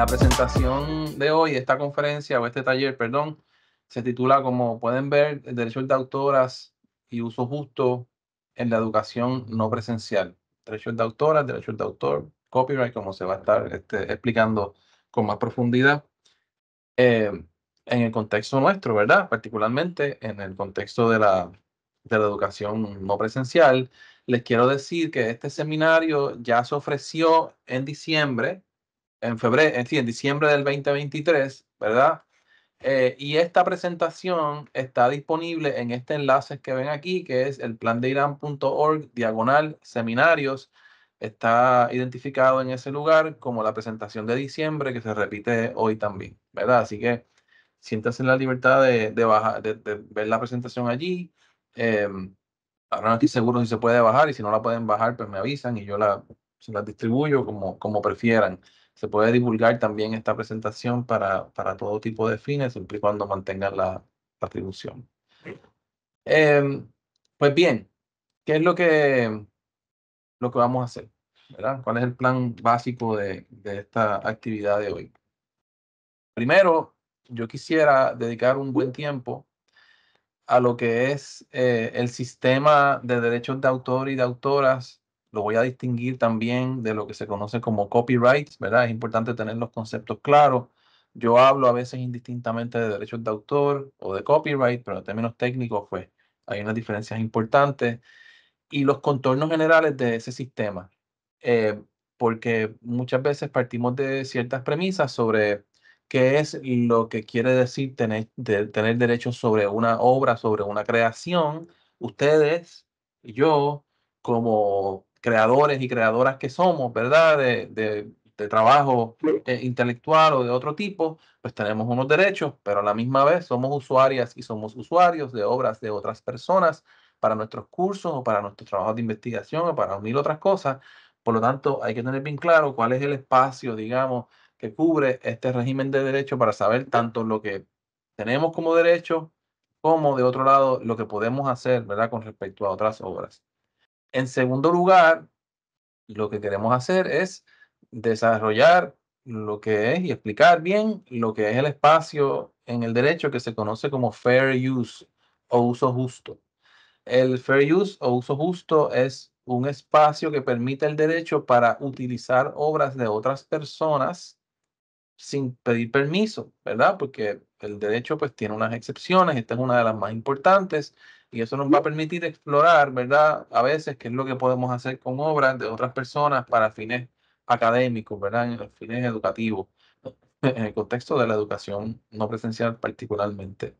La presentación de hoy, esta conferencia o este taller, perdón, se titula, como pueden ver, Derechos de Autoras y Uso Justo en la Educación No Presencial. Derechos de Autoras, Derechos de Autor, Copyright, como se va a estar este, explicando con más profundidad. Eh, en el contexto nuestro, ¿verdad? Particularmente en el contexto de de la educación no presencial, les quiero decir que este seminario ya se ofreció en diciembre en febrero, en, fin, en diciembre del 2023, ¿verdad? Eh, y esta presentación está disponible en este enlace que ven aquí, que es el plandeirán.org, diagonal seminarios. Está identificado en ese lugar como la presentación de diciembre que se repite hoy también, ¿verdad? Así que siéntanse en la libertad de, de, bajar, de, ver la presentación allí. Em, ahora no estoy seguro si se puede bajar y si no la pueden bajar, pues me avisan y yo la, se las distribuyo como, como prefieran. Se puede divulgar también esta presentación para, para todo tipo de fines, siempre y cuando mantengan la, atribución. Em, pues bien, ¿qué es lo que, lo que vamos a hacer? ¿Cuál es el plan básico de, esta actividad de hoy? Primero, yo quisiera dedicar un buen tiempo a lo que es eh, el sistema de derechos de autor y de autoras lo voy a distinguir también de lo que se conoce como copyright, ¿verdad? Es importante tener los conceptos claros. Yo hablo a veces indistintamente de derechos de autor o de copyright, pero en términos técnicos, pues hay unas diferencias importantes. Y los contornos generales de ese sistema, eh, porque muchas veces partimos de ciertas premisas sobre qué es lo que quiere decir tener, tener derechos sobre una obra, sobre una creación. Ustedes y yo, como creadores y creadoras que somos, ¿verdad? De, de, trabajo eh, intelectual o de otro tipo, pues tenemos unos derechos, pero a la misma vez somos usuarias y somos usuarios de obras de otras personas para nuestros cursos o para nuestros trabajos de investigación o para mil otras cosas. Por lo tanto, hay que tener bien claro cuál es el espacio, digamos, que cubre este régimen de derechos para saber tanto lo que tenemos como derecho como, de otro lado, lo que podemos hacer, ¿verdad?, con respecto a otras obras. En segundo lugar, lo que queremos hacer es desarrollar lo que es y explicar bien lo que es el espacio en el derecho que se conoce como fair use o uso justo. El fair use o uso justo es un espacio que permite el derecho para utilizar obras de otras personas sin pedir permiso, ¿verdad? Porque el derecho pues tiene unas excepciones, esta es una de las más importantes y eso nos va a permitir explorar, ¿verdad? A veces qué es lo que podemos hacer con obras de otras personas para fines académicos, ¿verdad? En fines educativos, en el contexto de la educación no presencial particularmente.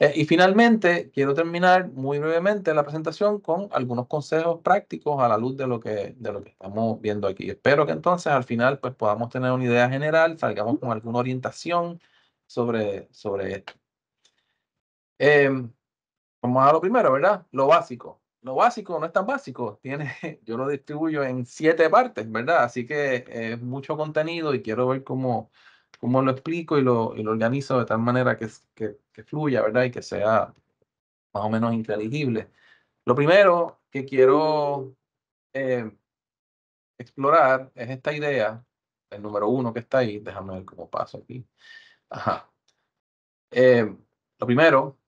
Eh, y finalmente, quiero terminar muy brevemente la presentación con algunos consejos prácticos a la luz de lo que, de lo que estamos viendo aquí. Espero que entonces al final pues, podamos tener una idea general, salgamos con alguna orientación sobre, sobre esto. Em, Vamos a lo primero, ¿verdad? Lo básico. Lo básico no es tan básico. Tiene, yo lo distribuyo en siete partes, ¿verdad? Así que eh, es mucho contenido y quiero ver cómo, cómo lo explico y lo, y organizo de tal manera que, que, fluya, ¿verdad? Y que sea más o menos inteligible. Lo primero que quiero eh, explorar es esta idea, el número uno que está ahí, déjame ver cómo paso aquí. Ajá. Eh, lo primero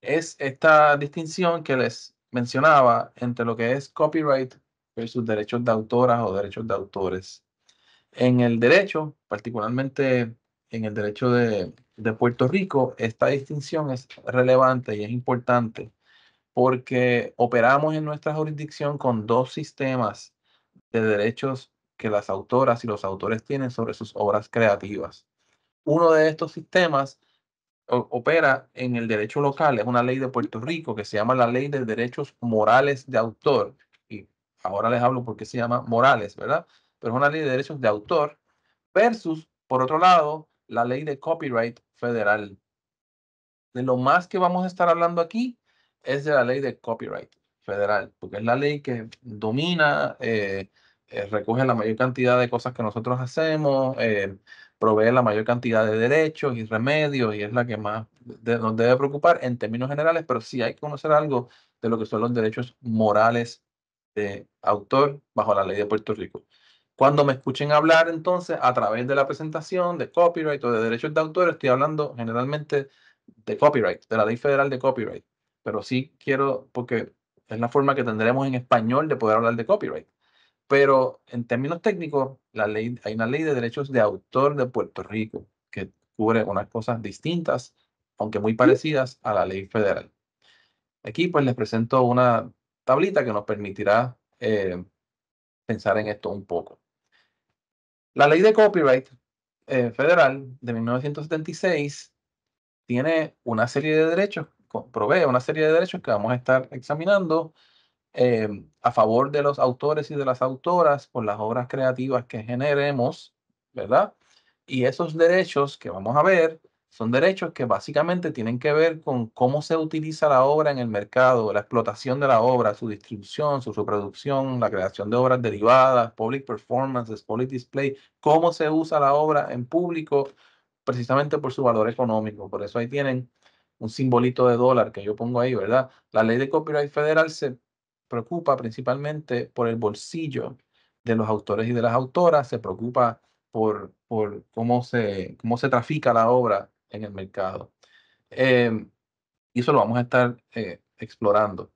es esta distinción que les mencionaba entre lo que es copyright versus derechos de autoras o derechos de autores. En el derecho, particularmente en el derecho de, Puerto Rico, esta distinción es relevante y es importante porque operamos en nuestra jurisdicción con dos sistemas de derechos que las autoras y los autores tienen sobre sus obras creativas. Uno de estos sistemas opera en el derecho local, es una ley de Puerto Rico que se llama la Ley de Derechos Morales de Autor. Y ahora les hablo por qué se llama Morales, ¿verdad? Pero es una ley de derechos de autor versus, por otro lado, la ley de copyright federal. De lo más que vamos a estar hablando aquí es de la ley de copyright federal, porque es la ley que domina, eh, eh, recoge la mayor cantidad de cosas que nosotros hacemos, eh, provee la mayor cantidad de derechos y remedios y es la que más nos debe preocupar en términos generales, pero sí hay que conocer algo de lo que son los derechos morales de autor bajo la ley de Puerto Rico. Cuando me escuchen hablar entonces a través de la presentación de copyright o de derechos de autor, estoy hablando generalmente de copyright, de la ley federal de copyright, pero sí quiero, porque es la forma que tendremos en español de poder hablar de copyright. Pero en términos técnicos, la ley, hay una ley de derechos de autor de Puerto Rico que cubre unas cosas distintas, aunque muy parecidas a la ley federal. Aquí pues les presento una tablita que nos permitirá eh, pensar en esto un poco. La ley de copyright eh, federal de 1976 tiene una serie de derechos, provee una serie de derechos que vamos a estar examinando Em, a favor de los autores y de las autoras por las obras creativas que generemos, ¿verdad? Y esos derechos que vamos a ver son derechos que básicamente tienen que ver con cómo se utiliza la obra en el mercado, la explotación de la obra, su distribución, su reproducción, la creación de obras derivadas, public performances, public display, cómo se usa la obra en público precisamente por su valor económico. Por eso ahí tienen un simbolito de dólar que yo pongo ahí, ¿verdad? La ley de copyright federal se preocupa principalmente por el bolsillo de los autores y de las autoras, se preocupa por, por cómo, se, cómo se trafica la obra en el mercado. Em, y eso lo vamos a estar eh, explorando.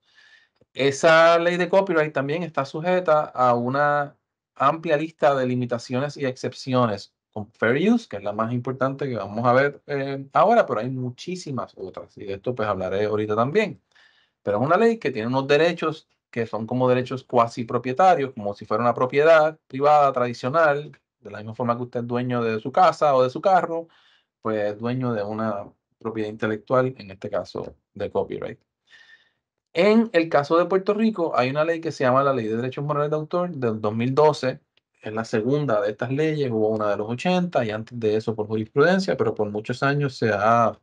Esa ley de copyright también está sujeta a una amplia lista de limitaciones y excepciones, con fair use, que es la más importante que vamos a ver eh, ahora, pero hay muchísimas otras, y de esto pues hablaré ahorita también. Pero es una ley que tiene unos derechos que son como derechos cuasi propietarios, como si fuera una propiedad privada tradicional, de la misma forma que usted es dueño de su casa o de su carro, pues es dueño de una propiedad intelectual, en este caso de copyright. En el caso de Puerto Rico hay una ley que se llama la Ley de Derechos Morales de Autor del 2012. Es la segunda de estas leyes, hubo una de los 80 y antes de eso por jurisprudencia, pero por muchos años se ha,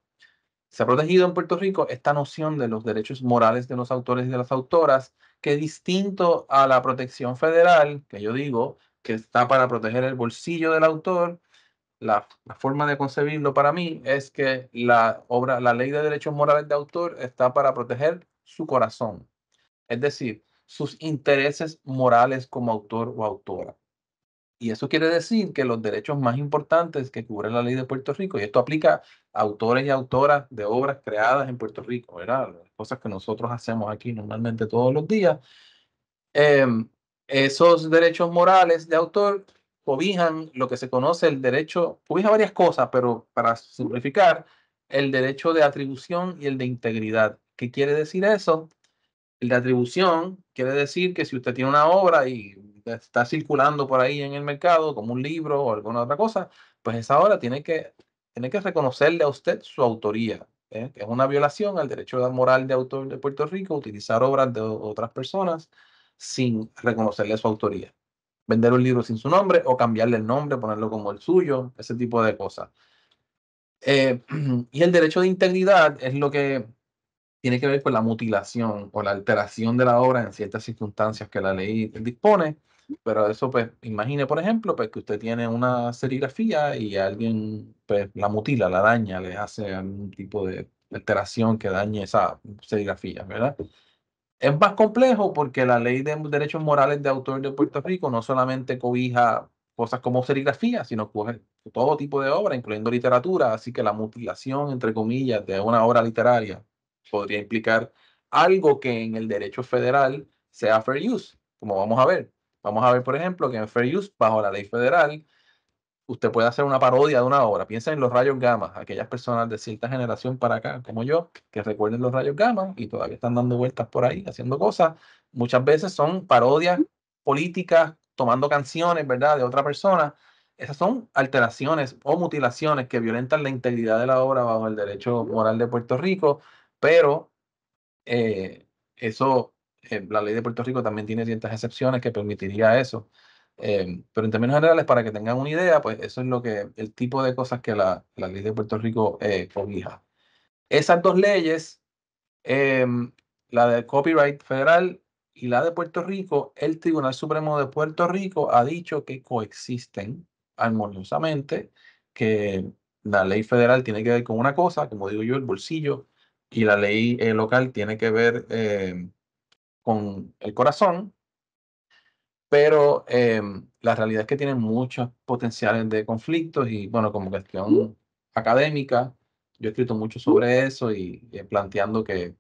se ha protegido en Puerto Rico esta noción de los derechos morales de los autores y de las autoras que distinto a la protección federal, que yo digo que está para proteger el bolsillo del autor, la, la, forma de concebirlo para mí es que la obra, la ley de derechos morales de autor está para proteger su corazón, es decir, sus intereses morales como autor o autora. Y eso quiere decir que los derechos más importantes que cubre la ley de Puerto Rico, y esto aplica a autores y autoras de obras creadas en Puerto Rico, ¿verdad? cosas que nosotros hacemos aquí normalmente todos los días, em, esos derechos morales de autor cobijan lo que se conoce el derecho, cobija varias cosas, pero para simplificar, el derecho de atribución y el de integridad. ¿Qué quiere decir eso? El de atribución quiere decir que si usted tiene una obra y está circulando por ahí en el mercado, como un libro o alguna otra cosa, pues esa obra tiene que, tiene que reconocerle a usted su autoría. ¿eh? Es una violación al derecho moral de autor de Puerto Rico utilizar obras de otras personas sin reconocerle su autoría. Vender un libro sin su nombre o cambiarle el nombre, ponerlo como el suyo, ese tipo de cosas. Eh, y el derecho de integridad es lo que tiene que ver con la mutilación o la alteración de la obra en ciertas circunstancias que la ley dispone pero eso, pues, imagine, por ejemplo, pues, que usted tiene una serigrafía y alguien pues, la mutila, la daña, le hace algún tipo de alteración que dañe esa serigrafía, ¿verdad? Es más complejo porque la ley de derechos morales de autor de Puerto Rico no solamente cobija cosas como serigrafía, sino coge todo tipo de obra, incluyendo literatura, así que la mutilación, entre comillas, de una obra literaria podría implicar algo que en el derecho federal sea fair use, como vamos a ver. Vamos a ver, por ejemplo, que en Fair Use, bajo la ley federal, usted puede hacer una parodia de una obra. Piensa en los rayos gamma, aquellas personas de cierta generación para acá, como yo, que recuerden los rayos gamma y todavía están dando vueltas por ahí, haciendo cosas. Muchas veces son parodias políticas, tomando canciones, ¿verdad?, de otra persona. Esas son alteraciones o mutilaciones que violentan la integridad de la obra bajo el derecho moral de Puerto Rico, pero eh, eso eh, la ley de Puerto Rico también tiene ciertas excepciones que permitiría eso. Em, pero en términos generales, para que tengan una idea, pues eso es lo que el tipo de cosas que la, ley de Puerto Rico eh, Esas dos leyes, em, la de copyright federal y la de Puerto Rico, el Tribunal Supremo de Puerto Rico ha dicho que coexisten armoniosamente, que la ley federal tiene que ver con una cosa, como digo yo, el bolsillo, y la ley eh, local tiene que ver em, con el corazón, pero em, la realidad es que tienen muchos potenciales de conflictos y bueno, como cuestión académica, yo he escrito mucho sobre eso y eh, planteando que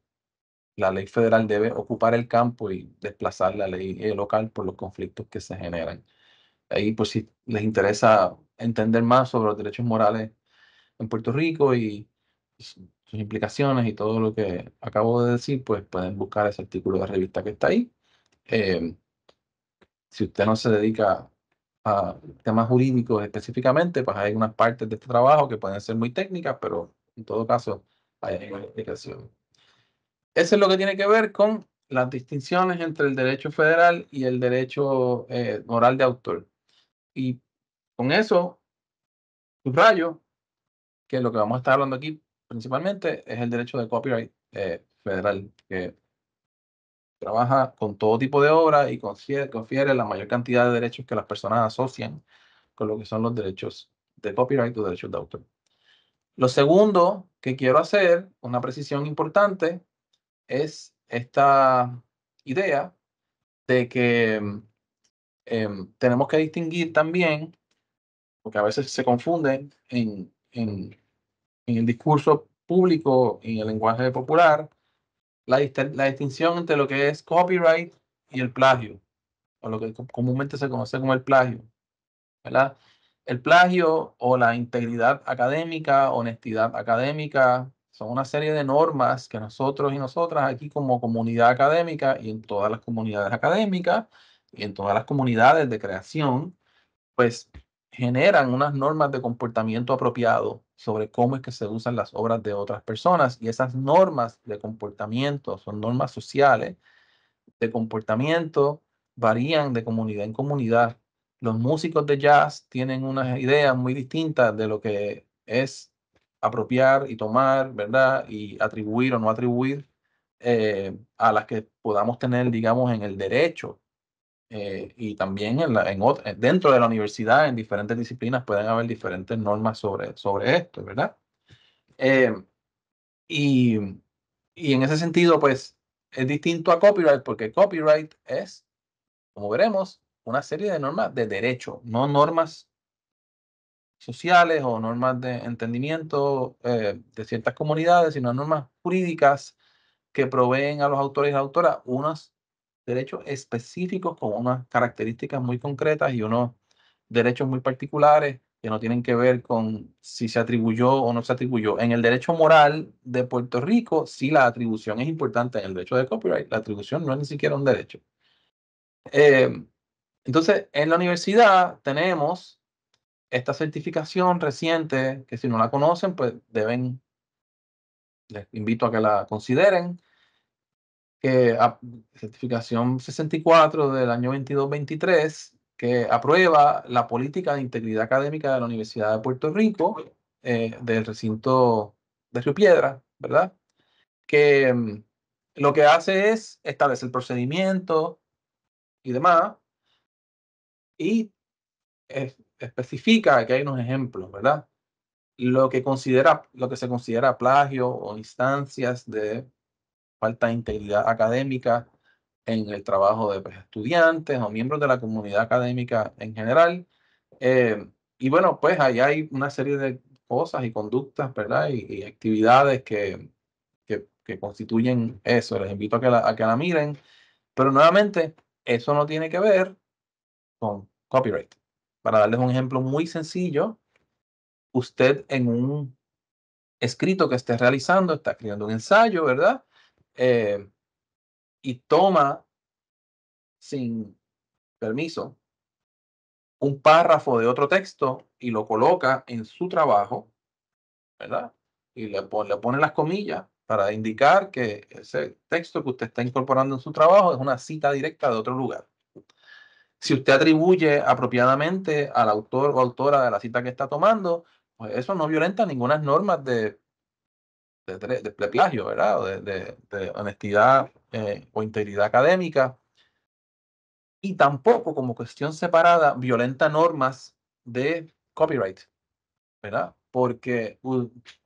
la ley federal debe ocupar el campo y desplazar la ley eh, local por los conflictos que se generan. Ahí, pues, si les interesa entender más sobre los derechos morales en Puerto Rico y pues, sus implicaciones y todo lo que acabo de decir, pues pueden buscar ese artículo de revista que está ahí. Eh, si usted no se dedica a temas jurídicos específicamente, pues hay unas partes de este trabajo que pueden ser muy técnicas, pero en todo caso hay una explicación. Eso es lo que tiene que ver con las distinciones entre el derecho federal y el derecho eh, moral de autor. Y con eso, subrayo que lo que vamos a estar hablando aquí principalmente es el derecho de copyright eh, federal, que trabaja con todo tipo de obra y confiere, la mayor cantidad de derechos que las personas asocian con lo que son los derechos de copyright o derechos de autor. Lo segundo que quiero hacer, una precisión importante, es esta idea de que em, tenemos que distinguir también, porque a veces se confunden en en el discurso público en el lenguaje popular la, distinción entre lo que es copyright y el plagio, o lo que comúnmente se conoce como el plagio. ¿verdad? El plagio o la integridad académica, honestidad académica, son una serie de normas que nosotros y nosotras aquí como comunidad académica y en todas las comunidades académicas y en todas las comunidades de creación, pues generan unas normas de comportamiento apropiado sobre cómo es que se usan las obras de otras personas y esas normas de comportamiento son normas sociales de comportamiento varían de comunidad en comunidad. Los músicos de jazz tienen unas ideas muy distintas de lo que es apropiar y tomar, ¿verdad? Y atribuir o no atribuir eh, a las que podamos tener, digamos, en el derecho eh, y también en eh, dentro de la universidad, en diferentes disciplinas, pueden haber diferentes normas sobre, sobre esto, ¿verdad? Eh, y, en ese sentido, pues, es distinto a copyright, porque copyright es, como veremos, una serie de normas de derecho, no normas sociales o normas de entendimiento de ciertas comunidades, sino normas jurídicas que proveen a los autores y autoras unas derechos específicos con unas características muy concretas y unos derechos muy particulares que no tienen que ver con si se atribuyó o no se atribuyó. En el derecho moral de Puerto Rico, si la atribución es importante. En el derecho de copyright, la atribución no es ni siquiera un derecho. Eh, entonces, en la universidad tenemos esta certificación reciente, que si no la conocen, pues deben, les invito a que la consideren, que a, certificación 64 del año 22-23, que aprueba la política de integridad académica de la Universidad de Puerto Rico, eh, del recinto de Río Piedra, ¿verdad? Que mm, lo que hace es establecer procedimiento y demás, y especifica que hay unos ejemplos, ¿verdad? Lo que, considera, lo que se considera plagio o instancias de falta integridad académica en el trabajo de pues, estudiantes o miembros de la comunidad académica en general. Eh, y bueno, pues ahí hay una serie de cosas y conductas, ¿verdad? Y, actividades que, que, constituyen eso. Les invito a que, la, a que la miren. Pero nuevamente, eso no tiene que ver con copyright. Para darles un ejemplo muy sencillo, usted en un escrito que esté realizando, está creando un ensayo, ¿verdad? Eh, y toma sin permiso un párrafo de otro texto y lo coloca en su trabajo, ¿verdad? Y le, le pone las comillas para indicar que ese texto que usted está incorporando en su trabajo es una cita directa de otro lugar. Si usted atribuye apropiadamente al autor o autora de la cita que está tomando, pues eso no violenta ninguna norma de de, de, plagio, ¿verdad? de, honestidad eh, o integridad académica. Y tampoco, como cuestión separada, violenta normas de copyright, ¿verdad? Porque,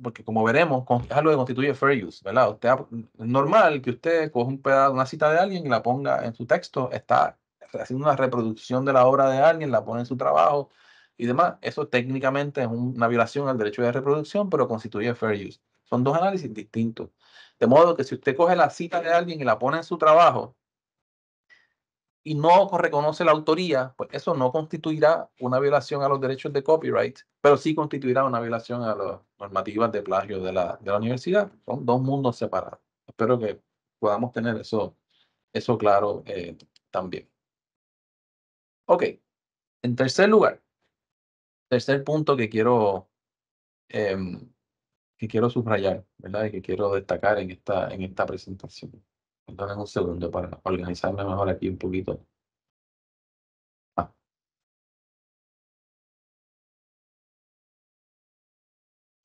porque como veremos, es algo que constituye fair use, ¿verdad? es normal que usted coja un pedazo, una cita de alguien y la ponga en su texto, está haciendo una reproducción de la obra de alguien, la pone en su trabajo y demás. Eso técnicamente es una violación al derecho de reproducción, pero constituye fair use. Son dos análisis distintos. De modo que si usted coge la cita de alguien y la pone en su trabajo y no reconoce la autoría, pues eso no constituirá una violación a los derechos de copyright, pero sí constituirá una violación a las normativas de plagio de la, de la universidad. Son dos mundos separados. Espero que podamos tener eso, eso claro eh, también. Ok, en tercer lugar, tercer punto que quiero em, que quiero subrayar, ¿verdad? Y que quiero destacar en esta, en esta presentación. Entonces, un segundo para organizarme mejor aquí un poquito. Ah.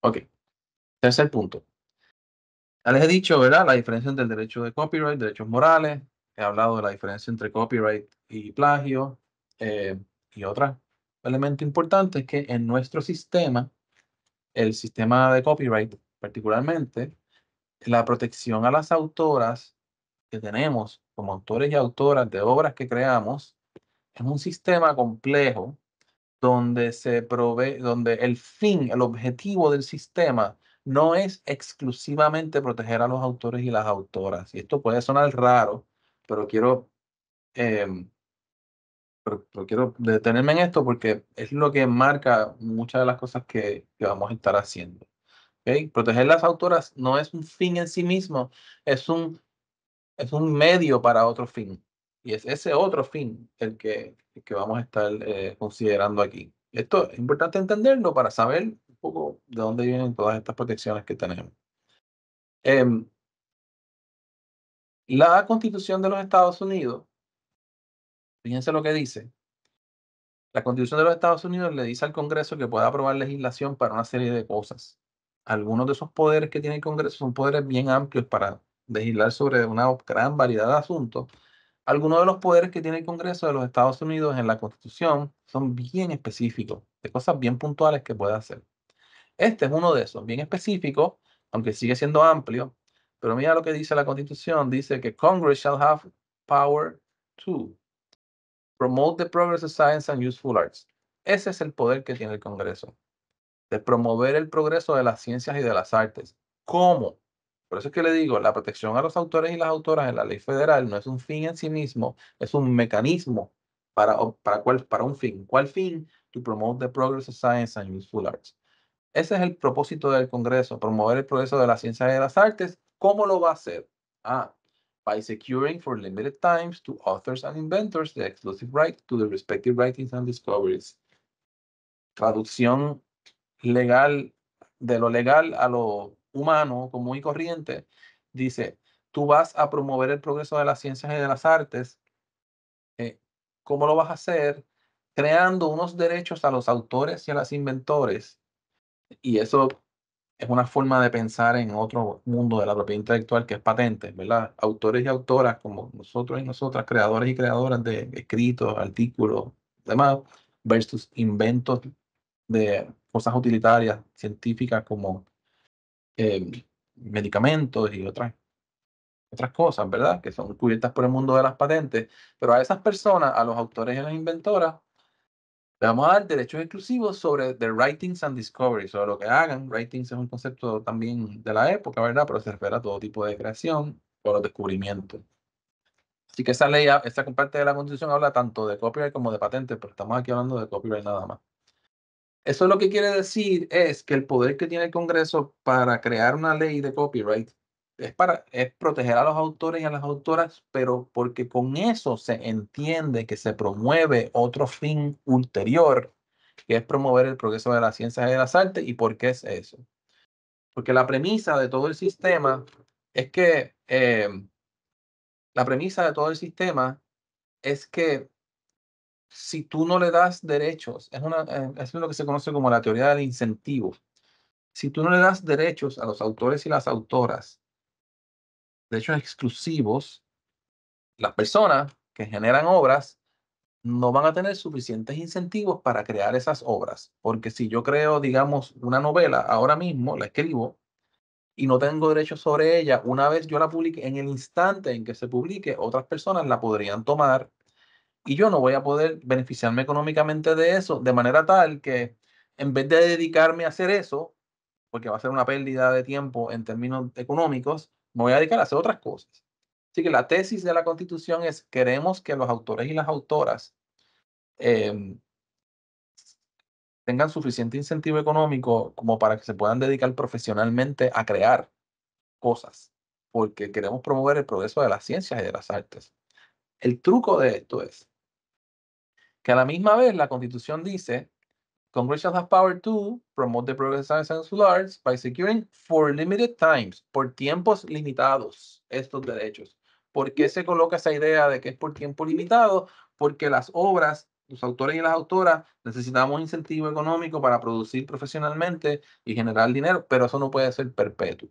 Ok. Tercer punto. Ya les he dicho, ¿verdad? La diferencia entre el derecho de copyright, derechos morales. He hablado de la diferencia entre copyright y plagio. Eh, y otro elemento importante es que en nuestro sistema el sistema de copyright, particularmente, la protección a las autoras que tenemos como autores y autoras de obras que creamos, es un sistema complejo donde se provee, donde el fin, el objetivo del sistema no es exclusivamente proteger a los autores y las autoras. Y esto puede sonar raro, pero quiero em, pero, quiero detenerme en esto porque es lo que marca muchas de las cosas que, vamos a estar haciendo. Proteger las autoras no es un fin en sí mismo, es un, es un medio para otro fin. Y es ese otro fin el que, que vamos a estar eh, considerando aquí. Esto es importante entenderlo para saber un poco de dónde vienen todas estas protecciones que tenemos. Em, la Constitución de los Estados Unidos Fíjense lo que dice. La Constitución de los Estados Unidos le dice al Congreso que pueda aprobar legislación para una serie de cosas. Algunos de esos poderes que tiene el Congreso son poderes bien amplios para legislar sobre una gran variedad de asuntos. Algunos de los poderes que tiene el Congreso de los Estados Unidos en la Constitución son bien específicos, de cosas bien puntuales que puede hacer. Este es uno de esos, bien específico, aunque sigue siendo amplio, pero mira lo que dice la Constitución, dice que Congress shall have power to Promote the progress of science and useful arts. Ese es el poder que tiene el Congreso, de promover el progreso de las ciencias y de las artes. ¿Cómo? Por eso es que le digo, la protección a los autores y las autoras en la ley federal no es un fin en sí mismo, es un mecanismo para, para, para un fin. ¿Cuál fin? To promote the progress of science and useful arts. Ese es el propósito del Congreso, promover el progreso de las ciencias y de las artes. ¿Cómo lo va a hacer? Ah, by securing for limited times to authors and inventors the exclusive right to their respective writings and discoveries. Traducción legal de lo legal a lo humano, común y corriente, dice, tú vas a promover el progreso de las ciencias y de las artes. Eh, ¿Cómo lo vas a hacer? Creando unos derechos a los autores y a los inventores. Y eso es una forma de pensar en otro mundo de la propiedad intelectual que es patente, ¿verdad? Autores y autoras como nosotros y nosotras, creadores y creadoras de escritos, artículos, demás, versus inventos de cosas utilitarias, científicas como em, medicamentos y otras, otras cosas, ¿verdad? Que son cubiertas por el mundo de las patentes. Pero a esas personas, a los autores y a las inventoras, le vamos a dar derechos exclusivos sobre the writings and discoveries, sobre lo que hagan. Writings es un concepto también de la época, ¿verdad? Pero se refiere a todo tipo de creación o los descubrimientos. Así que esa ley, esa parte de la Constitución habla tanto de copyright como de patentes, pero estamos aquí hablando de copyright nada más. Eso lo que quiere decir es que el poder que tiene el Congreso para crear una ley de copyright es para es proteger a los autores y a las autoras, pero porque con eso se entiende que se promueve otro fin ulterior, que es promover el progreso de las ciencias y de las artes. ¿Y por qué es eso? Porque la premisa de todo el sistema es que em, la premisa de todo el sistema es que si tú no le das derechos, es, una, eh, es lo que se conoce como la teoría del incentivo. Si tú no le das derechos a los autores y las autoras derechos exclusivos, las personas que generan obras no van a tener suficientes incentivos para crear esas obras. Porque si yo creo, digamos, una novela ahora mismo, la escribo, y no tengo derechos sobre ella, una vez yo la publique, en el instante en que se publique, otras personas la podrían tomar y yo no voy a poder beneficiarme económicamente de eso, de manera tal que en vez de dedicarme a hacer eso, porque va a ser una pérdida de tiempo en términos económicos, me voy a dedicar a hacer otras cosas. Así que la tesis de la Constitución es queremos que los autores y las autoras em, tengan suficiente incentivo económico como para que se puedan dedicar profesionalmente a crear cosas, porque queremos promover el progreso de las ciencias y de las artes. El truco de esto es que a la misma vez la Constitución dice Congress power to promote the progress of science and arts by securing for limited times, por tiempos limitados, estos derechos. ¿Por qué se coloca esa idea de que es por tiempo limitado? Porque las obras, los autores y las autoras, necesitamos incentivo económico para producir profesionalmente y generar dinero, pero eso no puede ser perpetuo.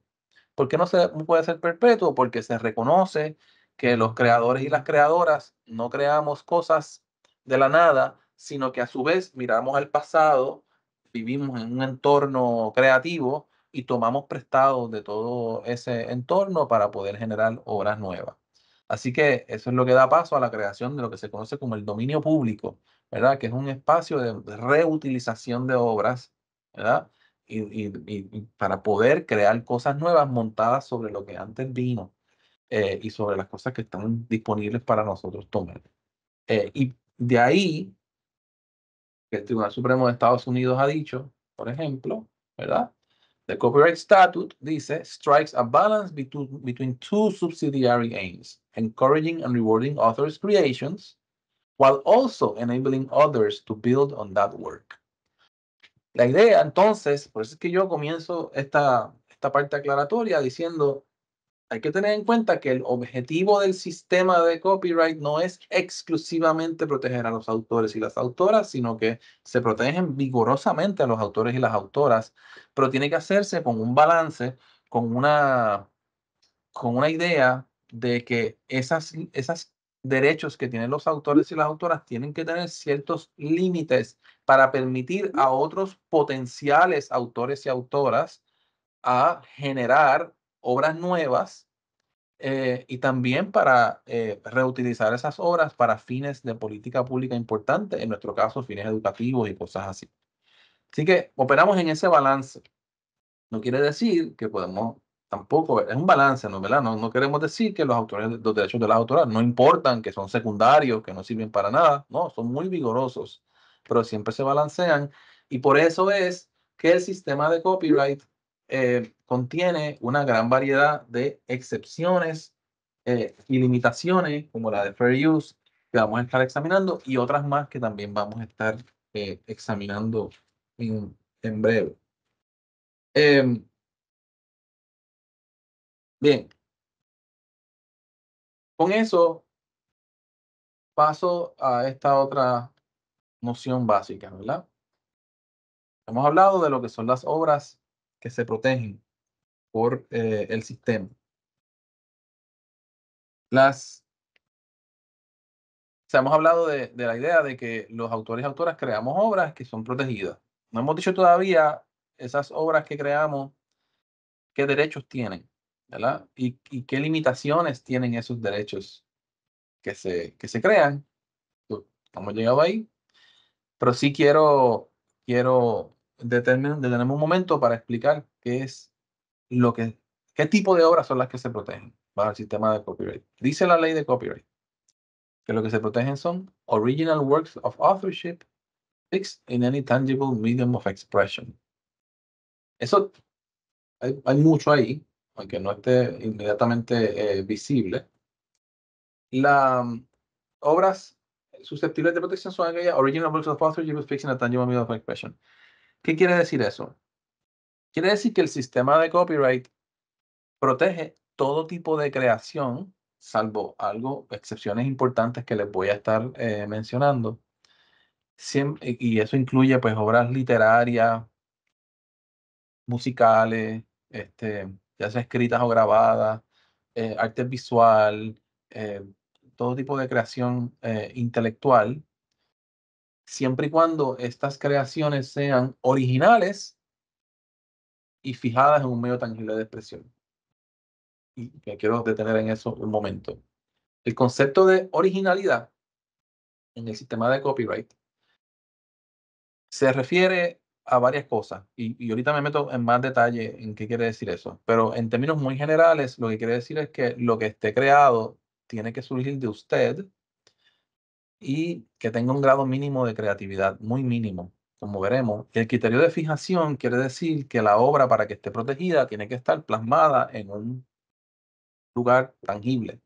¿Por qué no se puede ser perpetuo? Porque se reconoce que los creadores y las creadoras no creamos cosas de la nada, sino que a su vez miramos al pasado, vivimos en un entorno creativo y tomamos prestado de todo ese entorno para poder generar obras nuevas. Así que eso es lo que da paso a la creación de lo que se conoce como el dominio público, ¿verdad? Que es un espacio de reutilización de obras, ¿verdad? Y, para poder crear cosas nuevas montadas sobre lo que antes vino eh, y sobre las cosas que están disponibles para nosotros tomar. Eh, y de ahí que el Tribunal Supremo de Estados Unidos ha dicho, por ejemplo, ¿verdad? The Copyright Statute dice, strikes a balance between, between two subsidiary aims, encouraging and rewarding authors' creations, while also enabling others to build on that work. La idea, entonces, por eso es que yo comienzo esta, esta parte aclaratoria diciendo, hay que tener en cuenta que el objetivo del sistema de copyright no es exclusivamente proteger a los autores y las autoras, sino que se protegen vigorosamente a los autores y las autoras, pero tiene que hacerse con un balance, con una, con una idea de que esos derechos que tienen los autores y las autoras tienen que tener ciertos límites para permitir a otros potenciales autores y autoras a generar obras nuevas eh, y también para eh, reutilizar esas obras para fines de política pública importante, en nuestro caso fines educativos y cosas así. Así que operamos en ese balance. No quiere decir que podemos tampoco, es un balance, ¿no? ¿verdad? No, no queremos decir que los, autores, los derechos de las autoras no importan, que son secundarios, que no sirven para nada, no, son muy vigorosos, pero siempre se balancean y por eso es que el sistema de copyright eh, contiene una gran variedad de excepciones eh, y limitaciones, como la de Fair Use, que vamos a estar examinando, y otras más que también vamos a estar eh, examinando en, breve. Em, bien. Con eso paso a esta otra noción básica, ¿verdad? Hemos hablado de lo que son las obras que se protegen por eh, el sistema. Las, o hemos hablado de, la idea de que los autores y autoras creamos obras que son protegidas. No hemos dicho todavía esas obras que creamos, qué derechos tienen, ¿verdad? Y, y qué limitaciones tienen esos derechos que se, que se crean. Hemos llegado ahí, pero sí quiero, quiero detenerme, detenerme un momento para explicar qué es lo que, qué tipo de obras son las que se protegen bajo el sistema de copyright. Dice la ley de copyright que lo que se protegen son original works of authorship fixed in any tangible medium of expression. Eso hay, mucho ahí, aunque no esté inmediatamente eh, visible. Las obras susceptibles de protección son aquellas original works of authorship fixed in a tangible medium of expression. ¿Qué quiere decir eso? Quiere decir que el sistema de copyright protege todo tipo de creación, salvo algo, excepciones importantes que les voy a estar eh, mencionando. Siempre, y eso incluye pues obras literarias, musicales, este, ya sea escritas o grabadas, eh, arte visual, eh, todo tipo de creación intelectual, siempre y cuando estas creaciones sean originales y fijadas en un medio tangible de expresión. Y me quiero detener en eso un momento. El concepto de originalidad en el sistema de copyright se refiere a varias cosas y, y, ahorita me meto en más detalle en qué quiere decir eso, pero en términos muy generales lo que quiere decir es que lo que esté creado tiene que surgir de usted y que tenga un grado mínimo de creatividad, muy mínimo como veremos. El criterio de fijación quiere decir que la obra para que esté protegida tiene que estar plasmada en un lugar tangible.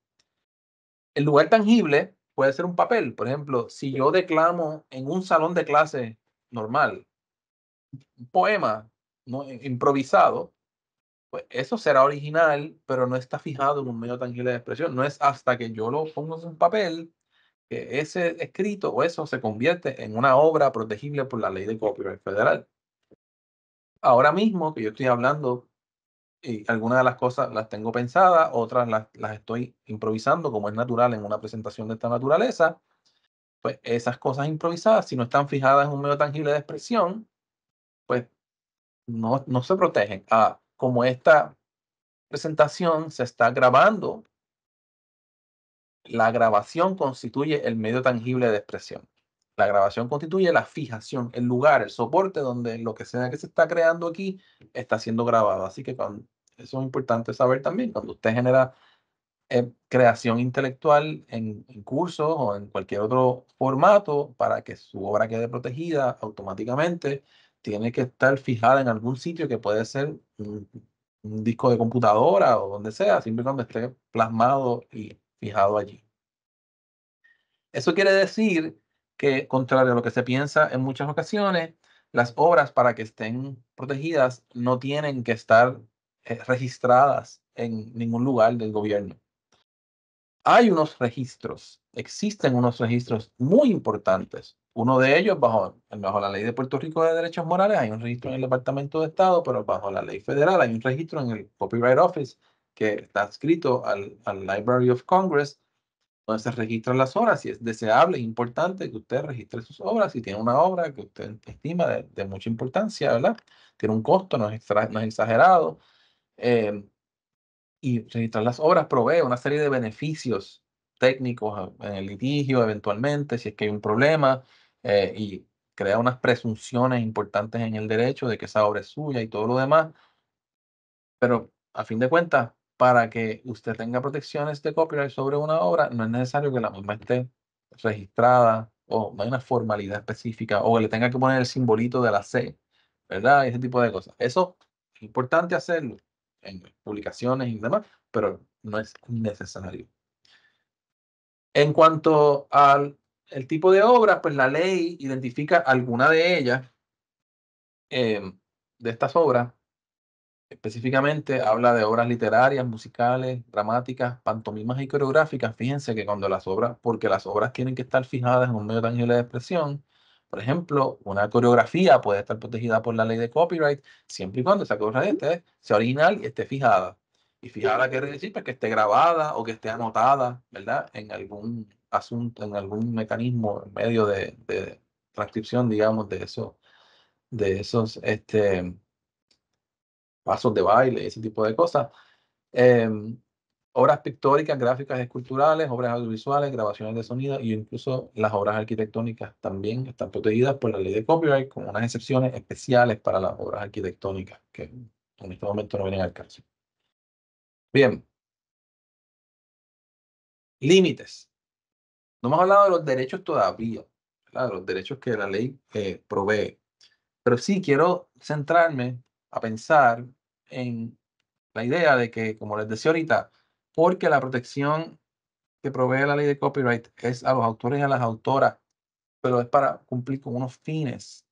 El lugar tangible puede ser un papel. Por ejemplo, si yo declamo en un salón de clase normal un poema ¿no? improvisado, pues eso será original, pero no está fijado en un medio tangible de expresión. No es hasta que yo lo pongo en un papel que ese escrito o eso se convierte en una obra protegible por la ley de copyright federal. Ahora mismo que yo estoy hablando, y algunas de las cosas las tengo pensadas, otras las, las estoy improvisando, como es natural en una presentación de esta naturaleza, pues esas cosas improvisadas, si no están fijadas en un medio tangible de expresión, pues no, no se protegen. Ah, como esta presentación se está grabando la grabación constituye el medio tangible de expresión. La grabación constituye la fijación, el lugar, el soporte donde lo que sea que se está creando aquí está siendo grabado. Así que eso es importante saber también. Cuando usted genera eh, creación intelectual en, cursos o en cualquier otro formato, para que su obra quede protegida automáticamente, tiene que estar fijada en algún sitio que puede ser un, disco de computadora o donde sea, siempre cuando esté plasmado y fijado allí. Eso quiere decir que, contrario a lo que se piensa en muchas ocasiones, las obras para que estén protegidas no tienen que estar eh, registradas en ningún lugar del gobierno. Hay unos registros, existen unos registros muy importantes. Uno de ellos, bajo, bajo la ley de Puerto Rico de Derechos Morales, hay un registro en el Departamento de Estado, pero bajo la ley federal hay un registro en el Copyright Office que está adscrito al, al Library of Congress, donde se registran las obras. Y es deseable, e importante que usted registre sus obras. Si tiene una obra que usted estima de, de mucha importancia, ¿verdad? Tiene un costo, no es, no exagerado. Em, y registrar las obras provee una serie de beneficios técnicos ah, en el litigio, eventualmente, si es que hay un problema, eh, y crea unas presunciones importantes en el derecho de que esa obra es suya y todo lo demás. Pero a fin de cuentas, para que usted tenga protecciones de copyright sobre una obra, no es necesario que la misma esté registrada o no hay una formalidad específica o que le tenga que poner el simbolito de la C, ¿verdad? Ese tipo de cosas. Eso es importante hacerlo en publicaciones y demás, pero no es necesario. En cuanto al tipo de obra, pues la ley identifica alguna de ellas, em, de estas obras, Específicamente habla de obras literarias, musicales, dramáticas, pantomimas y coreográficas. Fíjense que cuando las obras, porque las obras tienen que estar fijadas en un medio tangible de expresión, por ejemplo, una coreografía puede estar protegida por la ley de copyright siempre y cuando esa coreografía sea original y esté fijada. Y fijada quiere decir pues, que esté grabada o que esté anotada, ¿verdad? En algún asunto, en algún mecanismo, en medio de, transcripción, digamos, de, eso, de esos este, pasos de baile, ese tipo de cosas. Em, obras pictóricas, gráficas, esculturales, obras audiovisuales, grabaciones de sonido y incluso las obras arquitectónicas también están protegidas por la ley de copyright con unas excepciones especiales para las obras arquitectónicas que en este momento no vienen al caso. Bien. Límites. No hemos hablado de los derechos todavía, de los derechos que la ley eh, provee. Pero sí quiero centrarme a pensar en la idea de que, como les decía ahorita, porque la protección que provee la ley de copyright es a los autores y a las autoras, pero es para cumplir con unos fines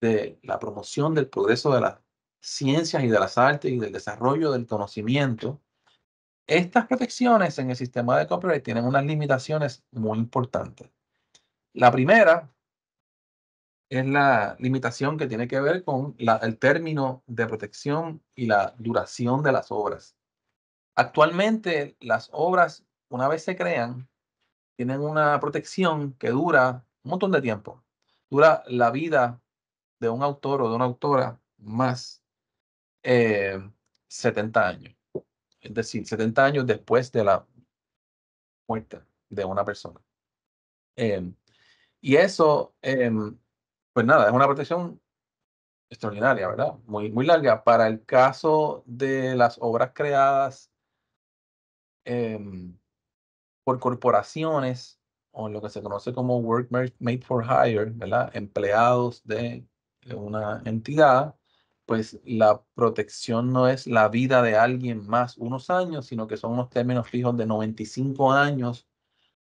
de la promoción del progreso de las ciencias y de las artes y del desarrollo del conocimiento. Estas protecciones en el sistema de copyright tienen unas limitaciones muy importantes. La primera, es la limitación que tiene que ver con el término de protección y la duración de las obras. Actualmente las obras, una vez se crean, tienen una protección que dura un montón de tiempo. Dura la vida de un autor o de una autora más 70 eh, años. Es decir, 70 años después de la muerte de una persona. Eh, y eso em, pues nada, es una protección extraordinaria, ¿verdad? Muy, muy larga. Para el caso de las obras creadas em, por corporaciones o lo que se conoce como work made for hire, ¿verdad? Empleados de una entidad, pues la protección no es la vida de alguien más unos años, sino que son unos términos fijos de 95 años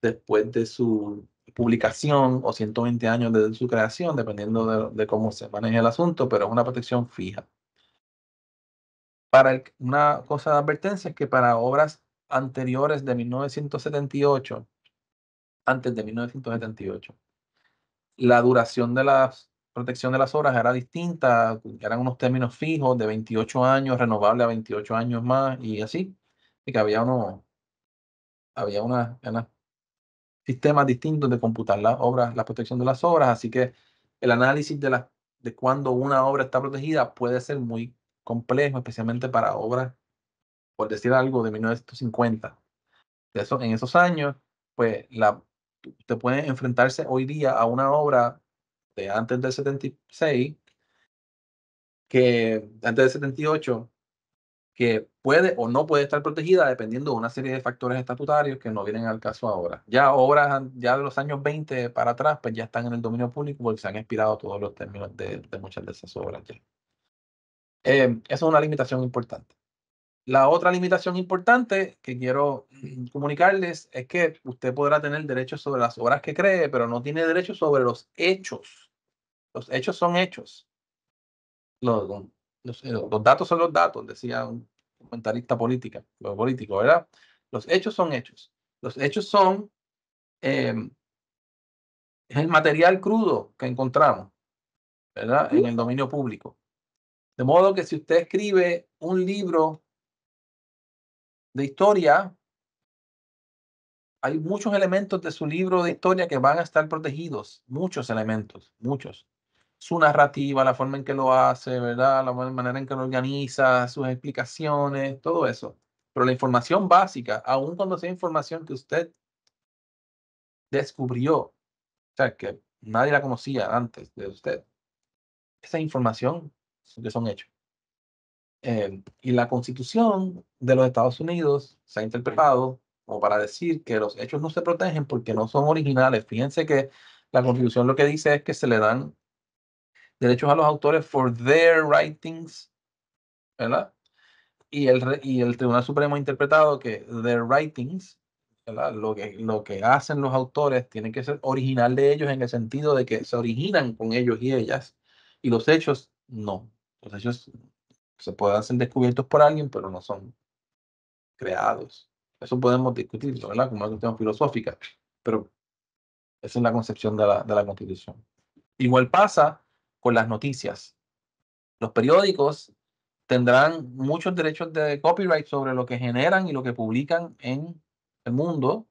después de su publicación o 120 años de su creación, dependiendo de, cómo se maneje el asunto, pero es una protección fija. Para una cosa de advertencia es que para obras anteriores de 1978, antes de 1978, la duración de la protección de las obras era distinta, eran unos términos fijos de 28 años, renovable a 28 años más y así. Y que había uno, había una sistemas distintos de computar las obras, la protección de las obras, así que el análisis de, la, de cuando una obra está protegida puede ser muy complejo, especialmente para obras, por decir algo, de 1950. De eso, en esos años, pues la, te puede enfrentarse hoy día a una obra de antes del 76, que antes del 78, que puede o no puede estar protegida dependiendo de una serie de factores estatutarios que no vienen al caso ahora. Ya obras ya de los años 20 para atrás, pues ya están en el dominio público porque se han expirado todos los términos de, de muchas de esas obras ya. Eh, esa es una limitación importante. La otra limitación importante que quiero mm, comunicarles es que usted podrá tener derechos sobre las obras que cree, pero no tiene derechos sobre los hechos. Los hechos son hechos. Los, los, eh, los datos son los datos, decía un comentarista política, político, ¿verdad? Los hechos son hechos. Los hechos son em, el material crudo que encontramos, ¿verdad? En el dominio público. De modo que si usted escribe un libro de historia, hay muchos elementos de su libro de historia que van a estar protegidos, muchos elementos, muchos su narrativa, la forma en que lo hace, ¿verdad? La manera en que lo organiza, sus explicaciones, todo eso. Pero la información básica, aun cuando sea información que usted descubrió, o sea, que nadie la conocía antes de usted, esa información que son hechos. Eh, y la constitución de los Estados Unidos se ha interpretado como para decir que los hechos no se protegen porque no son originales. Fíjense que la constitución lo que dice es que se le dan derechos a los autores for their writings, ¿verdad? Y el, y el Tribunal Supremo ha interpretado que their writings, Lo, que, lo que hacen los autores tiene que ser original de ellos en el sentido de que se originan con ellos y ellas, y los hechos no. Los hechos se pueden ser descubiertos por alguien, pero no son creados. Eso podemos discutirlo, ¿verdad? Como una cuestión filosófica, pero esa es la concepción de la, de la Constitución. Igual pasa con las noticias. Los periódicos tendrán muchos derechos de copyright sobre lo que generan y lo que publican en el mundo,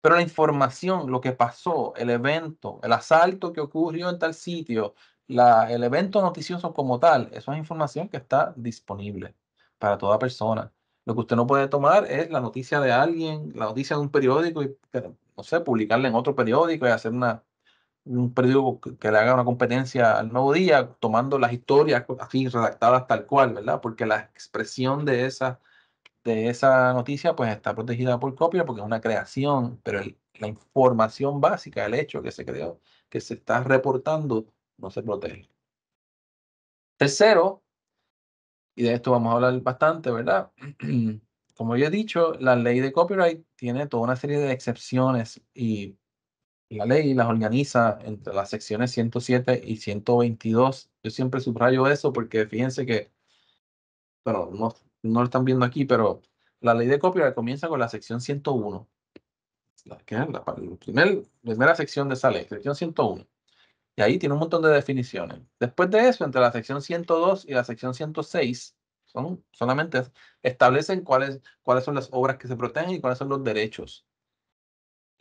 pero la información, lo que pasó, el evento, el asalto que ocurrió en tal sitio, la, el evento noticioso como tal, eso es información que está disponible para toda persona. Lo que usted no puede tomar es la noticia de alguien, la noticia de un periódico y, no sé, publicarla en otro periódico y hacer una un periódico que, le haga una competencia al nuevo día, tomando las historias así redactadas tal cual, ¿verdad? Porque la expresión de esa, de esa noticia pues está protegida por copia porque es una creación, pero la información básica, el hecho que se creó, que se está reportando, no se protege. Tercero, y de esto vamos a hablar bastante, ¿verdad? Como yo he dicho, la ley de copyright tiene toda una serie de excepciones y la ley las organiza entre las secciones 107 y 122. Yo siempre subrayo eso porque fíjense que, bueno, no, lo están viendo aquí, pero la ley de copia comienza con la sección 101. La, la, primera sección de esa ley, sección 101. Y ahí tiene un montón de definiciones. Después de eso, entre la sección 102 y la sección 106, son solamente establecen cuáles, cuáles son las obras que se protegen y cuáles son los derechos.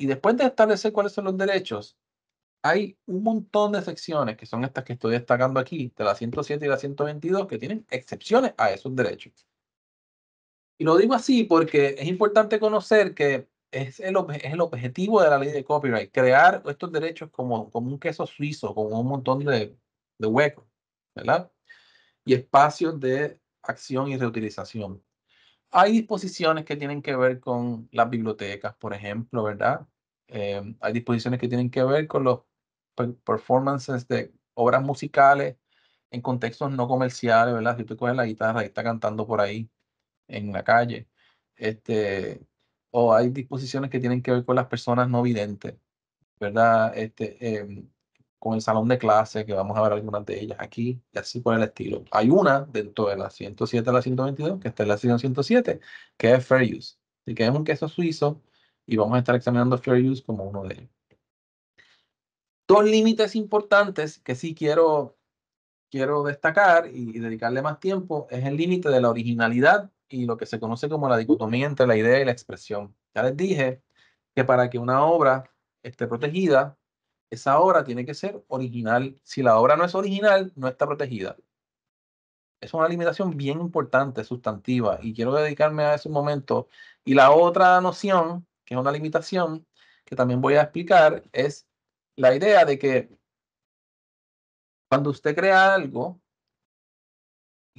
Y después de establecer cuáles son los derechos, hay un montón de secciones, que son estas que estoy destacando aquí, de la 107 y la 122, que tienen excepciones a esos derechos. Y lo digo así porque es importante conocer que es el, objetivo de la ley de copyright, crear estos derechos como, como un queso suizo, como un montón de, de huecos, ¿verdad? Y espacios de acción y reutilización. Hay disposiciones que tienen que ver con las bibliotecas, por ejemplo, ¿verdad? Em, hay disposiciones que tienen que ver con los performances de obras musicales en contextos no comerciales, ¿verdad? Si tú coges la guitarra y está cantando por ahí en la calle, este, o hay disposiciones que tienen que ver con las personas no videntes, ¿verdad? Este, em, con el salón de clase, que vamos a ver algunas de ellas aquí, y así por el estilo. Hay una dentro de la 107 a la 122, que está en la 107, que es Fair Use. que es un queso suizo y vamos a estar examinando Fair Use como uno de ellos. Dos límites importantes que sí quiero, quiero destacar y, dedicarle más tiempo es el límite de la originalidad y lo que se conoce como la dicotomía entre la idea y la expresión. Ya les dije que para que una obra esté protegida, esa obra tiene que ser original. Si la obra no es original, no está protegida. Es una limitación bien importante, sustantiva, y quiero dedicarme a ese momento. Y la otra noción una limitación que también voy a explicar, es la idea de que cuando usted crea algo,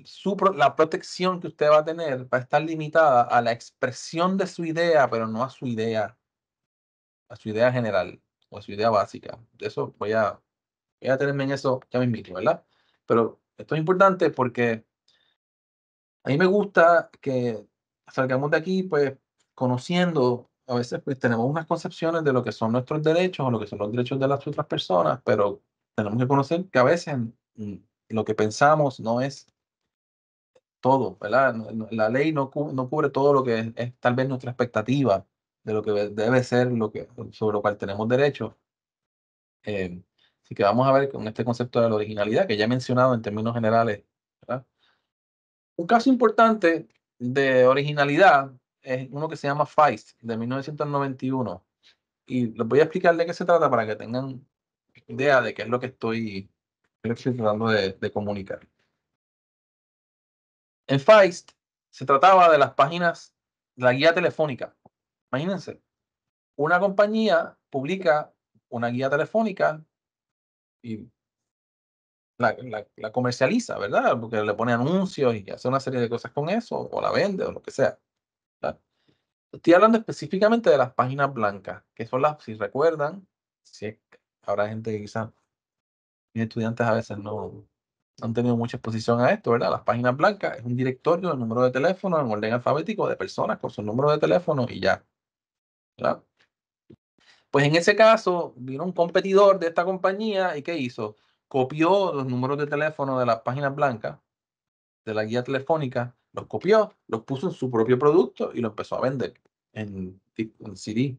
su, la protección que usted va a tener va a estar limitada a la expresión de su idea, pero no a su idea, a su idea general o a su idea básica. De eso voy a, voy a tenerme en eso ya mismo, ¿verdad? Pero esto es importante porque a mí me gusta que salgamos de aquí, pues, conociendo a veces pues tenemos unas concepciones de lo que son nuestros derechos o lo que son los derechos de las otras personas, pero tenemos que conocer que a veces mm, lo que pensamos no es todo, ¿verdad? La ley no, no cubre todo lo que es, tal vez nuestra expectativa de lo que debe ser, lo que, sobre lo cual tenemos derecho. Eh, así que vamos a ver con este concepto de la originalidad que ya he mencionado en términos generales. ¿verdad? Un caso importante de originalidad es uno que se llama Feist, de 1991. Y les voy a explicar de qué se trata para que tengan idea de qué es lo que estoy, tratando de, comunicar. En Feist se trataba de las páginas la guía telefónica. Imagínense, una compañía publica una guía telefónica y la, comercializa, ¿verdad? Porque le pone anuncios y hace una serie de cosas con eso, o la vende, o lo que sea. Estoy hablando específicamente de las páginas blancas, que son las, si recuerdan, si habrá gente que quizás mis estudiantes a veces no han tenido mucha exposición a esto, ¿verdad? Las páginas blancas es un directorio de número de teléfono en orden alfabético de personas con su número de teléfono y ya. ¿verdad? Pues en ese caso, vino un competidor de esta compañía y ¿qué hizo? Copió los números de teléfono de las páginas blancas, de la guía telefónica, los copió, los puso en su propio producto y lo empezó a vender en, en CD.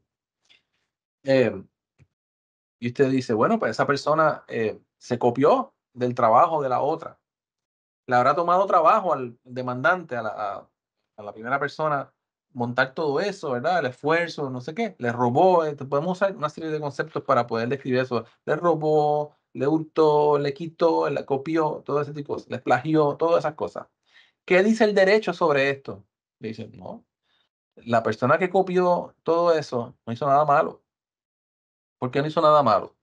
Em, y usted dice, bueno, pues esa persona eh, se copió del trabajo de la otra. Le habrá tomado trabajo al demandante, a la, a, la primera persona, montar todo eso, ¿verdad? El esfuerzo, no sé qué. Le robó, eh, podemos usar una serie de conceptos para poder describir eso. Le robó, le hurtó, le quitó, le copió, todo ese tipo, de cosas, le plagió, todas esas cosas. ¿qué dice el derecho sobre esto? Dice no, la persona que copió todo eso no hizo nada malo. ¿Por qué no hizo nada malo?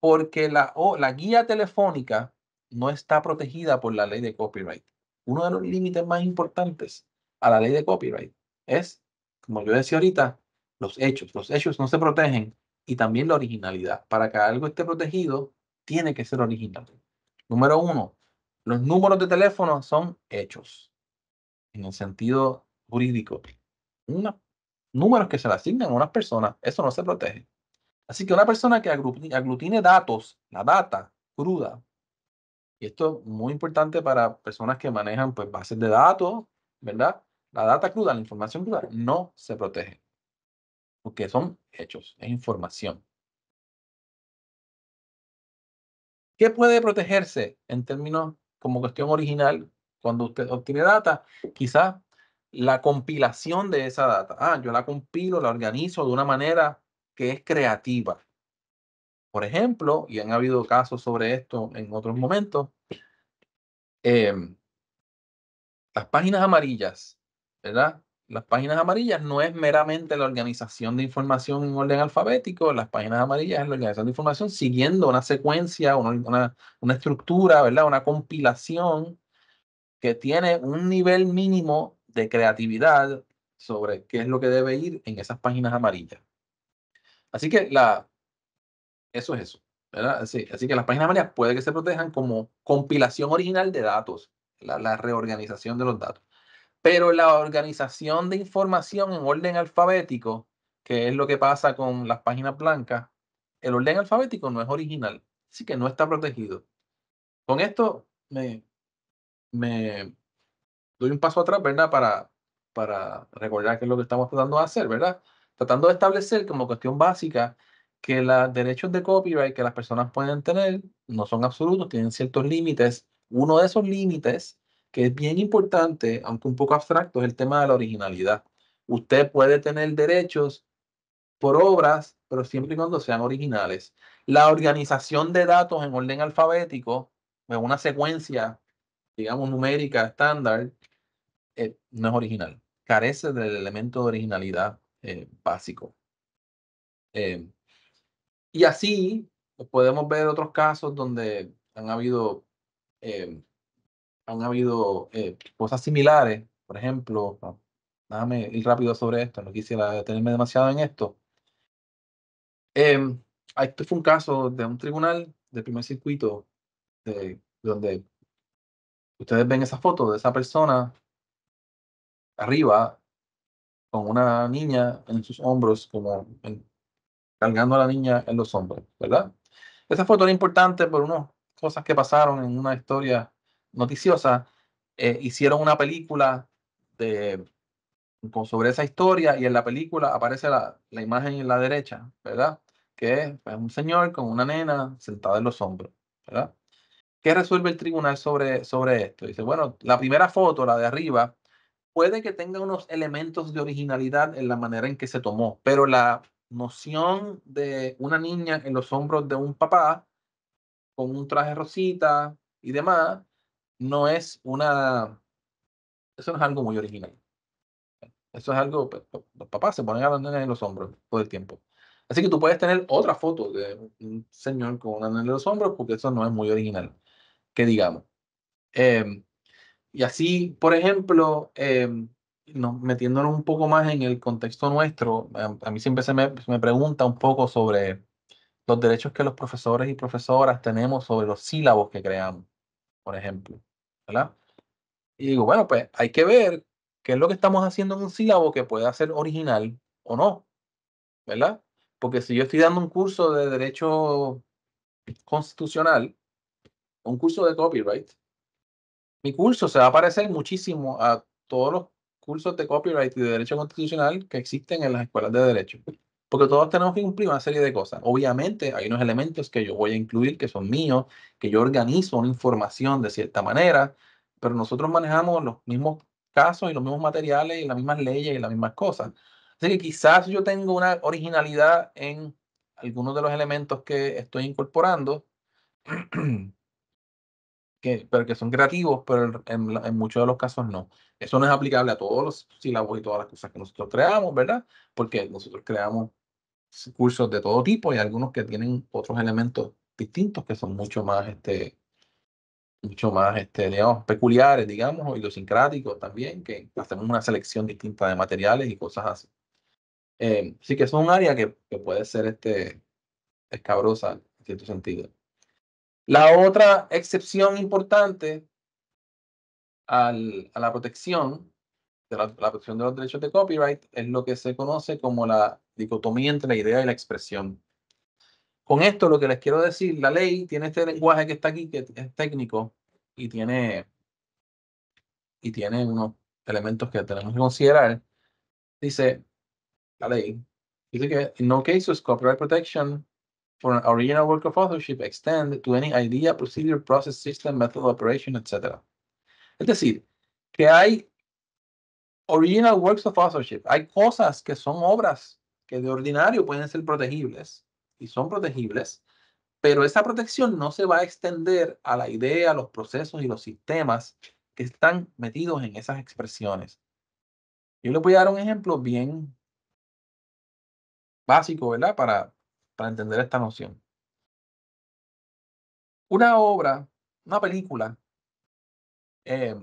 Porque la, la guía telefónica no está protegida por la ley de copyright. Uno de los límites más importantes a la ley de copyright es, como yo decía ahorita, los hechos. Los hechos no se protegen y también la originalidad. Para que algo esté protegido, tiene que ser original. Número uno, los números de teléfono son hechos, en el sentido jurídico. números que se le asignan a una persona, eso no se protege. Así que una persona que aglutine datos, la data cruda, y esto es muy importante para personas que manejan pues, bases de datos, ¿verdad? La data cruda, la información cruda, no se protege. Porque son hechos, es información. ¿Qué puede protegerse en términos como cuestión original, cuando usted obtiene data, quizás la compilación de esa data. Ah, yo la compilo, la organizo de una manera que es creativa. Por ejemplo, y han habido casos sobre esto en otros momentos, em, las páginas amarillas, ¿verdad? Las páginas amarillas no es meramente la organización de información en orden alfabético, las páginas amarillas es la organización de información siguiendo una secuencia, una, estructura, ¿verdad? Una compilación que tiene un nivel mínimo de creatividad sobre qué es lo que debe ir en esas páginas amarillas. Así que la, eso es eso. Así, que las páginas amarillas puede que se protejan como compilación original de datos, la reorganización de los datos. Pero la organización de información en orden alfabético, que es lo que pasa con las páginas blancas, el orden alfabético no es original, así que no está protegido. Con esto me, doy un paso atrás, ¿verdad? Para, para recordar qué es lo que estamos tratando de hacer, ¿verdad? Tratando de establecer como cuestión básica que los derechos de copyright que las personas pueden tener no son absolutos, tienen ciertos límites. Uno de esos límites que es bien importante, aunque un poco abstracto, es el tema de la originalidad. Usted puede tener derechos por obras, pero siempre y cuando sean originales. La organización de datos en orden alfabético, en una secuencia, digamos, numérica estándar, eh, no es original. Carece del elemento de originalidad eh, básico. Eh, y así podemos ver otros casos donde han habido han habido eh, cosas similares, por ejemplo, déjame ir rápido sobre esto, no quisiera detenerme demasiado en esto. Eh, este fue un caso de un tribunal de primer circuito de, donde ustedes ven esa foto de esa persona arriba con una niña en sus hombros, como cargando a la niña en los hombros, ¿verdad? Esa foto era importante por unas cosas que pasaron en una historia noticiosa, eh, hicieron una película de, sobre esa historia y en la película aparece la, imagen en la derecha, ¿verdad? Que es un señor con una nena sentada en los hombros, ¿verdad? ¿Qué resuelve el tribunal sobre, sobre esto? Dice, bueno, la primera foto, la de arriba, puede que tenga unos elementos de originalidad en la manera en que se tomó, pero la noción de una niña en los hombros de un papá con un traje rosita y demás, no es una, eso no es algo muy original. Eso es algo, pues, los papás se ponen a la en los hombros todo el tiempo. Así que tú puedes tener otra foto de un señor con una nena en los hombros porque eso no es muy original, que digamos. Em, y así, por ejemplo, em, no, metiéndonos un poco más en el contexto nuestro, a, mí siempre se me, se me, pregunta un poco sobre los derechos que los profesores y profesoras tenemos sobre los sílabos que creamos, por ejemplo. ¿verdad? Y digo, bueno, pues hay que ver qué es lo que estamos haciendo en un sílabo que pueda ser original o no, ¿verdad? Porque si yo estoy dando un curso de derecho constitucional, un curso de copyright, mi curso se va a parecer muchísimo a todos los cursos de copyright y de derecho constitucional que existen en las escuelas de derecho. Porque todos tenemos que cumplir una serie de cosas. Obviamente hay unos elementos que yo voy a incluir que son míos, que yo organizo una información de cierta manera, pero nosotros manejamos los mismos casos y los mismos materiales y las mismas leyes y las mismas cosas. Así que quizás yo tengo una originalidad en algunos de los elementos que estoy incorporando, que, pero que son creativos, pero en, en, muchos de los casos no. Eso no es aplicable a todos los sílabos y todas las cosas que nosotros creamos, ¿verdad? Porque nosotros creamos cursos de todo tipo y algunos que tienen otros elementos distintos que son mucho más este mucho más este digamos, peculiares digamos o idiosincráticos también que hacemos una selección distinta de materiales y cosas así eh, sí que es un área que, que, puede ser este escabrosa en cierto sentido la otra excepción importante al, a la protección de la, protección de los derechos de copyright es lo que se conoce como la dicotomía entre la idea y la expresión. Con esto lo que les quiero decir, la ley tiene este lenguaje que está aquí, que es técnico y tiene, y tiene unos elementos que tenemos que considerar. Dice la ley, dice que in no cases copyright protection for an original work of authorship extend to any idea, procedure, process, system, method, of operation, etc. Es decir, que hay original works of authorship. Hay cosas que son obras que de ordinario pueden ser protegibles y son protegibles, pero esa protección no se va a extender a la idea, a los procesos y los sistemas que están metidos en esas expresiones. Yo le voy a dar un ejemplo bien básico, ¿verdad? Para, para entender esta noción. Una obra, una película, eh,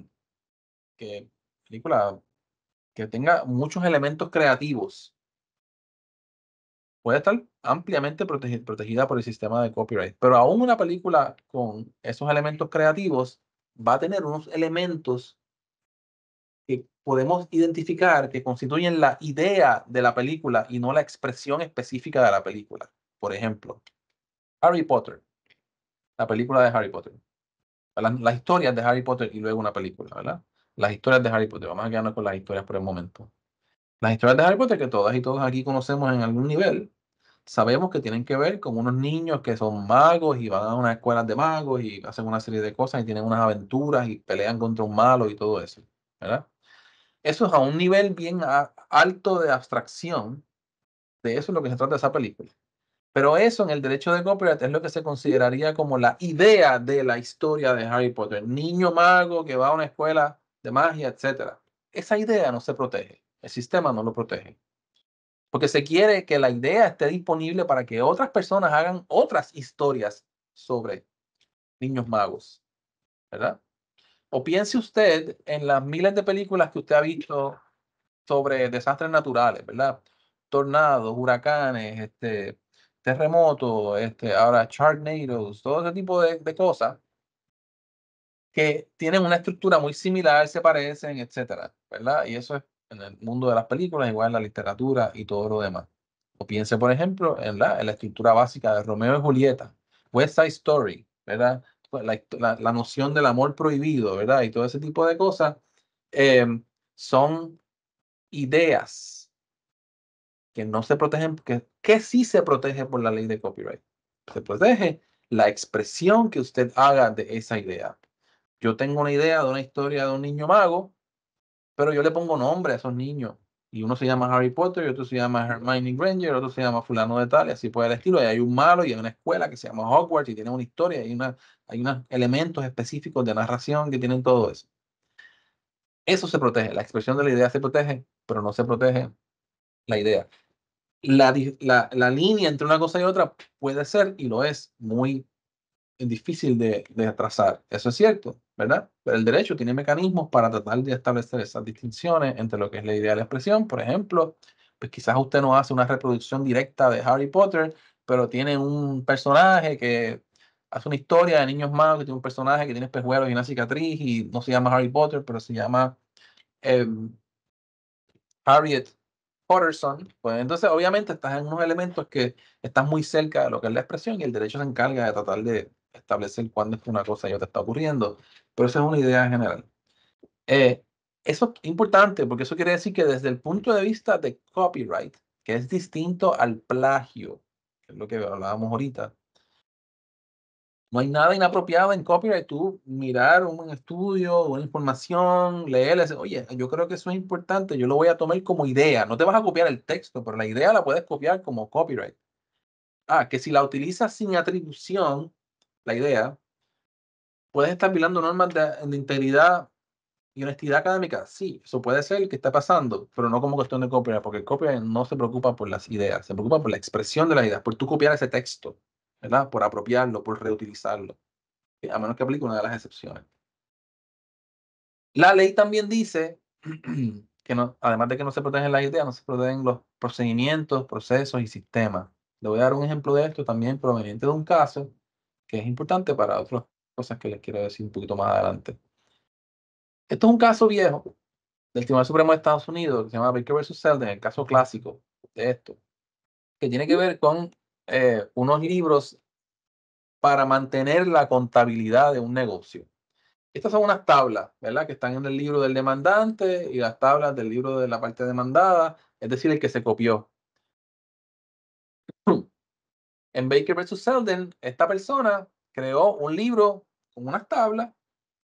que película que tenga muchos elementos creativos, puede estar ampliamente protegida por el sistema de copyright. Pero aún una película con esos elementos creativos va a tener unos elementos que podemos identificar que constituyen la idea de la película y no la expresión específica de la película. Por ejemplo, Harry Potter, la película de Harry Potter, las la historias de Harry Potter y luego una película, ¿verdad? las historias de Harry Potter. Vamos a quedarnos con las historias por el momento. Las historias de Harry Potter que todas y todos aquí conocemos en algún nivel, sabemos que tienen que ver con unos niños que son magos y van a una escuela de magos y hacen una serie de cosas y tienen unas aventuras y pelean contra un malo y todo eso, ¿verdad? Eso es a un nivel bien alto de abstracción, de eso es lo que se trata esa película. Pero eso en el derecho de copyright es lo que se consideraría como la idea de la historia de Harry Potter. Niño mago que va a una escuela de magia, etcétera, Esa idea no se protege, el sistema no lo protege. Porque se quiere que la idea esté disponible para que otras personas hagan otras historias sobre niños magos, ¿verdad? O piense usted en las miles de películas que usted ha visto sobre desastres naturales, ¿verdad? Tornados, huracanes, este, terremotos, este, ahora sharknados, todo ese tipo de, de cosas que tienen una estructura muy similar, se parecen, etcétera, ¿verdad? Y eso es en el mundo de las películas, igual en la literatura y todo lo demás. O piense, por ejemplo, en la, la estructura básica de Romeo y Julieta, West Side Story, ¿verdad? Pues la, la, la noción del amor prohibido, ¿verdad? Y todo ese tipo de cosas em, son ideas que no se protegen, que, que sí se protege por la ley de copyright. Se protege la expresión que usted haga de esa idea yo tengo una idea de una historia de un niño mago, pero yo le pongo nombre a esos niños. Y uno se llama Harry Potter, y otro se llama Hermione Granger, otro se llama fulano de tal, y así puede el estilo. Y hay un malo y hay una escuela que se llama Hogwarts y tiene una historia, y hay, una, hay unos elementos específicos de narración que tienen todo eso. Eso se protege, la expresión de la idea se protege, pero no se protege la idea. La, la, la línea entre una cosa y otra puede ser, y lo es, muy difícil de, de trazar. Eso es cierto. ¿verdad? Pero El derecho tiene mecanismos para tratar de establecer esas distinciones entre lo que es la idea de la expresión. Por ejemplo, pues quizás usted no hace una reproducción directa de Harry Potter, pero tiene un personaje que hace una historia de niños magos, que tiene un personaje que tiene espejuelos y una cicatriz y no se llama Harry Potter, pero se llama em, Harriet Potterson. Pues entonces, obviamente, estás en unos elementos que estás muy cerca de lo que es la expresión y el derecho se encarga de tratar de establecer cuándo es que una cosa ya te está ocurriendo, pero esa es una idea general. Eh, eso es importante porque eso quiere decir que desde el punto de vista de copyright, que es distinto al plagio, que es lo que hablábamos ahorita, no hay nada inapropiado en copyright. Tú mirar un estudio, una información, leerla, oye, yo creo que eso es importante, yo lo voy a tomar como idea. No te vas a copiar el texto, pero la idea la puedes copiar como copyright. Ah, que si la utilizas sin atribución, la idea, puedes estar violando normas de, integridad y honestidad académica, sí, eso puede ser que está pasando, pero no como cuestión de copia porque el copyright no se preocupa por las ideas, se preocupa por la expresión de las ideas, por tú copiar ese texto, ¿verdad? Por apropiarlo, por reutilizarlo, eh, a menos que aplique una de las excepciones. La ley también dice que no, además de que no se protegen las ideas, no se protegen los procedimientos, procesos y sistemas. Le voy a dar un ejemplo de esto también proveniente de un caso que es importante para otras cosas que les quiero decir un poquito más adelante. Esto es un caso viejo del Tribunal Supremo de Estados Unidos, que se llama Baker vs Selden, el caso clásico de esto, que tiene que ver con eh, unos libros para mantener la contabilidad de un negocio. Estas son unas tablas, ¿verdad? Que están en el libro del demandante y las tablas del libro de la parte demandada, es decir, el que se copió en Baker versus Selden, esta persona creó un libro con unas tablas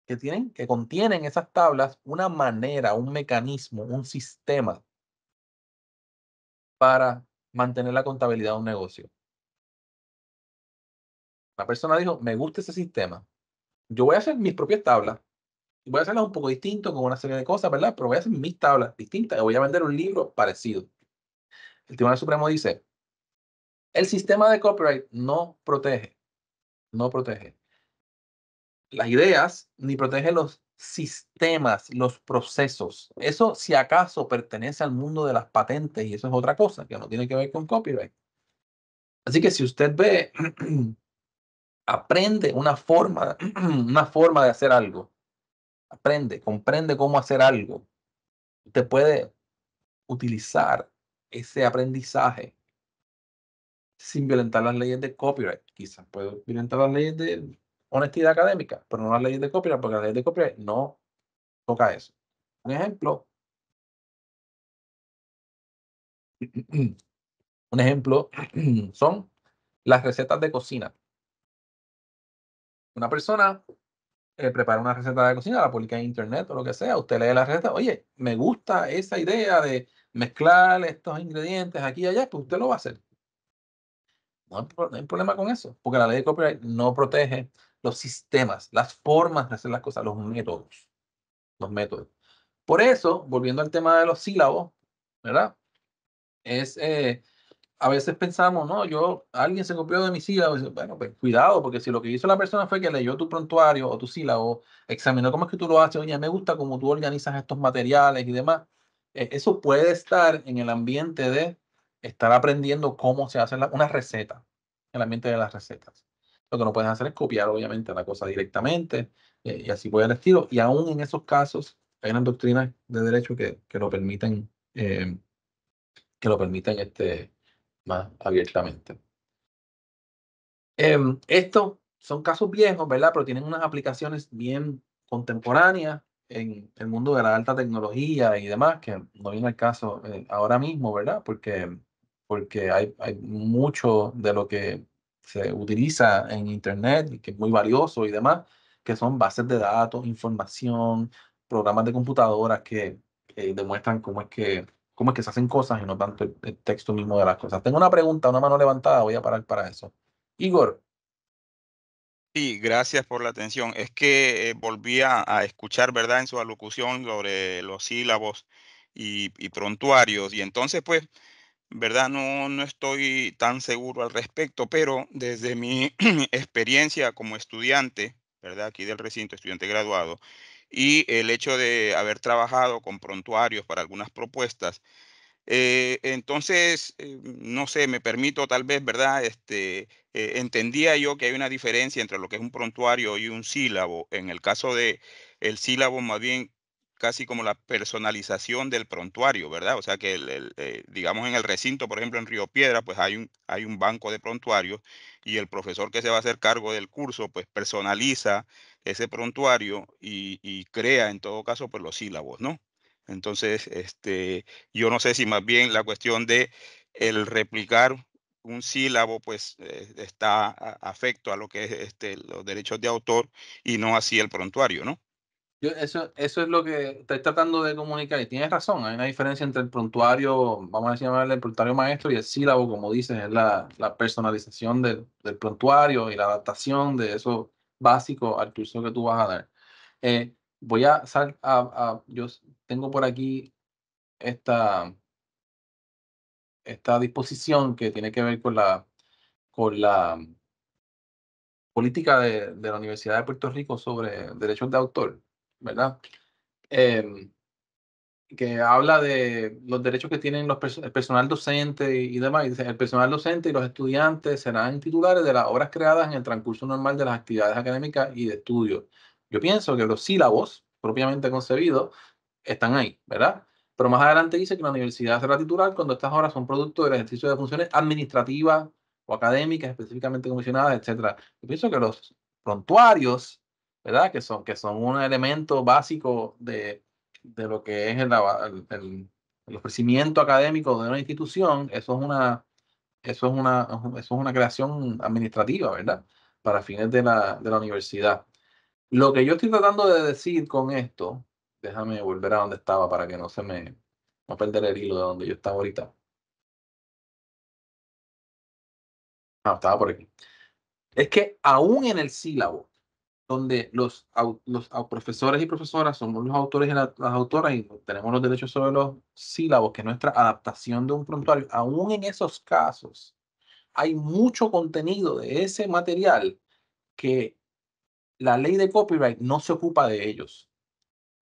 que tienen, que contienen esas tablas una manera, un mecanismo, un sistema para mantener la contabilidad de un negocio. La persona dijo, me gusta ese sistema. Yo voy a hacer mis propias tablas. y Voy a hacerlas un poco distinto con una serie de cosas, ¿verdad? Pero voy a hacer mis tablas distintas y voy a vender un libro parecido. El Tribunal Supremo dice, el sistema de copyright no protege, no protege las ideas ni protege los sistemas, los procesos. Eso si acaso pertenece al mundo de las patentes y eso es otra cosa que no tiene que ver con copyright. Así que si usted ve, aprende una forma, una forma de hacer algo. Aprende, comprende cómo hacer algo. Usted puede utilizar ese aprendizaje sin violentar las leyes de copyright. Quizás puedo violentar las leyes de honestidad académica, pero no las leyes de copyright, porque las leyes de copyright no toca eso. Un ejemplo. Un ejemplo son las recetas de cocina. Una persona eh, prepara una receta de cocina, la publica en internet o lo que sea, usted lee la receta, oye, me gusta esa idea de mezclar estos ingredientes aquí y allá, pues usted lo va a hacer. No hay, problema con eso, porque la ley de copyright no protege los sistemas, las formas de hacer las cosas, los métodos. Los métodos. Por eso, volviendo al tema de los sílabos, ¿verdad? Es, eh, a veces pensamos, no, yo, alguien se copió de mis sílabos. Bueno, pues cuidado, porque si lo que hizo la persona fue que leyó tu prontuario o tu sílabo, examinó cómo es que tú lo haces, oye, me gusta cómo tú organizas estos materiales y demás, e, eso puede estar en el ambiente de estar aprendiendo cómo se hace una receta, en el ambiente de las recetas. Lo que no puedes hacer es copiar, obviamente, la cosa directamente eh, y así voy al estilo. Y aún en esos casos, hay una doctrinas de derecho que, que lo permiten, eh, que lo permiten este, más abiertamente. Em, estos son casos viejos, ¿verdad? Pero tienen unas aplicaciones bien contemporáneas en el mundo de la alta tecnología y demás, que no viene el caso eh, ahora mismo, ¿verdad? Porque porque hay, hay mucho de lo que se utiliza en Internet, que es muy valioso y demás, que son bases de datos, información, programas de computadoras que, demuestran cómo es que, cómo es que se hacen cosas y no tanto el, texto mismo de las cosas. Tengo una pregunta, una mano levantada, voy a parar para eso. Igor. Sí, gracias por la atención. Es que eh, volví a, a, escuchar, ¿verdad?, en su alocución sobre los sílabos y, y prontuarios. Y entonces, pues, ¿verdad? No, no estoy tan seguro al respecto, pero desde mi experiencia como estudiante, ¿verdad? Aquí del recinto, estudiante graduado, y el hecho de haber trabajado con prontuarios para algunas propuestas, eh, entonces, eh, no sé, me permito tal vez, ¿verdad? Este, eh, entendía yo que hay una diferencia entre lo que es un prontuario y un sílabo. En el caso de el sílabo, más bien casi como la personalización del prontuario, ¿verdad? O sea que, eh, digamos, en el recinto, por ejemplo, en Río Piedra, pues hay un, hay un banco de prontuarios y el profesor que se va a hacer cargo del curso, pues personaliza ese prontuario y, crea, en todo caso, pues los sílabos, ¿no? Entonces, este, yo no sé si más bien la cuestión de el replicar un sílabo pues eh, está afecto a lo que es este, los derechos de autor y no así el prontuario, ¿no? eso, eso es lo que estoy tratando de comunicar y tienes razón, hay una diferencia entre el prontuario, vamos a llamarle el prontuario maestro y el sílabo, como dices, es la, la personalización del, del, prontuario y la adaptación de eso básico al curso que tú vas a dar. Eh, voy a, sal, a, a, yo tengo por aquí esta, esta disposición que tiene que ver con la, con la política de, de la Universidad de Puerto Rico sobre derechos de autor ¿verdad? Em, que habla de los derechos que tienen los el personal docente y, demás. dice, el personal docente y los estudiantes serán titulares de las obras creadas en el transcurso normal de las actividades académicas y de estudio. Yo pienso que los sílabos, propiamente concebidos, están ahí, ¿verdad? Pero más adelante dice que la universidad será titular cuando estas obras son producto del ejercicio de funciones administrativas o académicas específicamente comisionadas, etc. Yo pienso que los prontuarios ¿verdad? Que son, que son un elemento básico de, lo que es el, ofrecimiento académico de una institución, eso es una, eso es una, es una creación administrativa, ¿verdad? Para fines de la, de la universidad. Lo que yo estoy tratando de decir con esto, déjame volver a donde estaba para que no se me, no perder el hilo de donde yo estaba ahorita. Ah, estaba por aquí. Es que aún en el sílabo, donde los, los profesores y profesoras somos los autores y las, las autoras y tenemos los derechos sobre los sílabos, que es nuestra adaptación de un prontuario, aún en esos casos hay mucho contenido de ese material que la ley de copyright no se ocupa de ellos,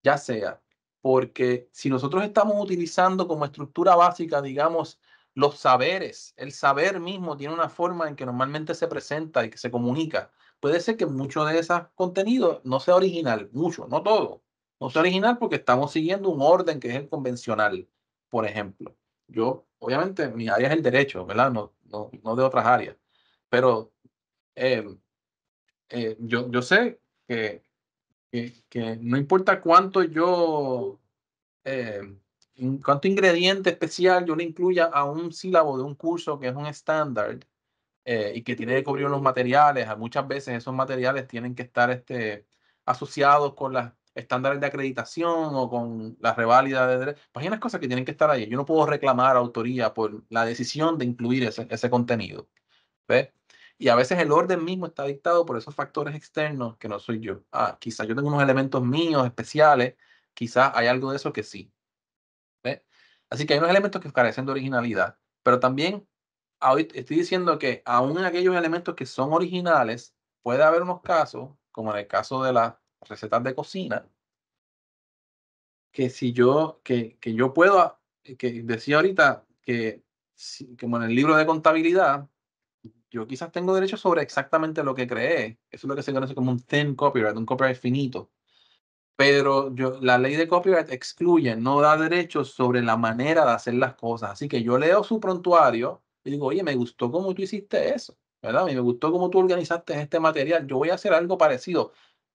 ya sea porque si nosotros estamos utilizando como estructura básica, digamos, los saberes, el saber mismo tiene una forma en que normalmente se presenta y que se comunica puede ser que mucho de esos contenidos no sea original, mucho, no todo. No sea original porque estamos siguiendo un orden que es el convencional, por ejemplo. Yo, obviamente, mi área es el derecho, ¿verdad? No, no, de otras áreas. Pero em, eh, yo, yo sé que, que, no importa cuánto yo, em, cuánto ingrediente especial yo le incluya a un sílabo de un curso que es un estándar, eh, y que tiene que cubrir los materiales. Ah, muchas veces esos materiales tienen que estar este, asociados con las estándares de acreditación o con la reválida de derechos. Pues unas cosas que tienen que estar ahí. Yo no puedo reclamar autoría por la decisión de incluir ese, ese contenido. ve Y a veces el orden mismo está dictado por esos factores externos que no soy yo. Ah, quizás yo tengo unos elementos míos especiales, quizás hay algo de eso que sí. ve Así que hay unos elementos que carecen de originalidad, pero también estoy diciendo que aún en aquellos elementos que son originales, puede haber unos casos, como en el caso de las recetas de cocina, que si yo, que, que yo puedo, que decía ahorita que como en el libro de contabilidad, yo quizás tengo derecho sobre exactamente lo que creé. Eso es lo que se conoce como un thin copyright, un copyright finito. Pero yo, la ley de copyright excluye, no da derechos sobre la manera de hacer las cosas. Así que yo leo su prontuario, y digo, oye, me gustó cómo tú hiciste eso, ¿verdad? A mí me gustó cómo tú organizaste este material. Yo voy a hacer algo parecido.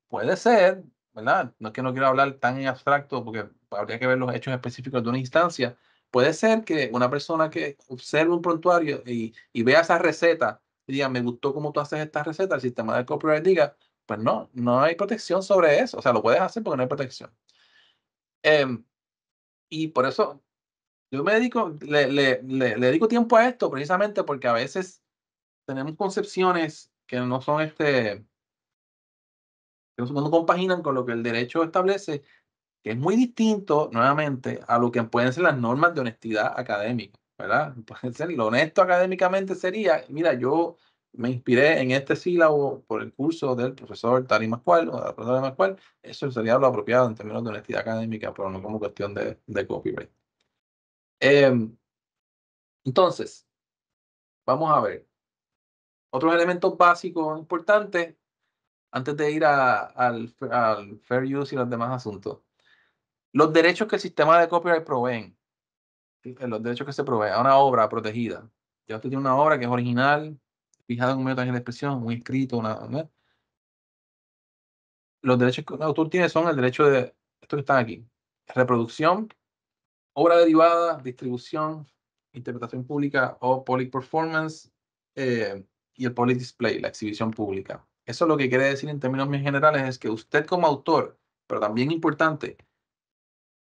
Puede ser, ¿verdad? No es que no quiero hablar tan en abstracto porque habría que ver los hechos específicos de una instancia. Puede ser que una persona que observe un prontuario y, y vea esa receta y diga, me gustó cómo tú haces esta receta, el sistema de copyright diga, pues no, no hay protección sobre eso. O sea, lo puedes hacer porque no hay protección. Em, y por eso yo me dedico, le, le, le, dedico tiempo a esto precisamente porque a veces tenemos concepciones que no son este, que no compaginan con lo que el derecho establece, que es muy distinto nuevamente a lo que pueden ser las normas de honestidad académica, ¿verdad? lo honesto académicamente sería, mira, yo me inspiré en este sílabo por el curso del profesor Tari Mascual de la profesora eso sería lo apropiado en términos de honestidad académica, pero no como cuestión de, de copyright. Em, entonces, vamos a ver. Otros elementos básicos importantes antes de ir al, fair use y los demás asuntos. Los derechos que el sistema de copyright proveen. Eh, los derechos que se proveen a una obra protegida. Ya usted tiene una obra que es original, fijada en un medio de expresión, un escrito, una, Los derechos que un autor tiene son el derecho de, esto que están aquí, reproducción, obra derivada, distribución, interpretación pública o public performance eh, y el public display, la exhibición pública. Eso lo que quiere decir en términos muy generales es que usted como autor, pero también importante,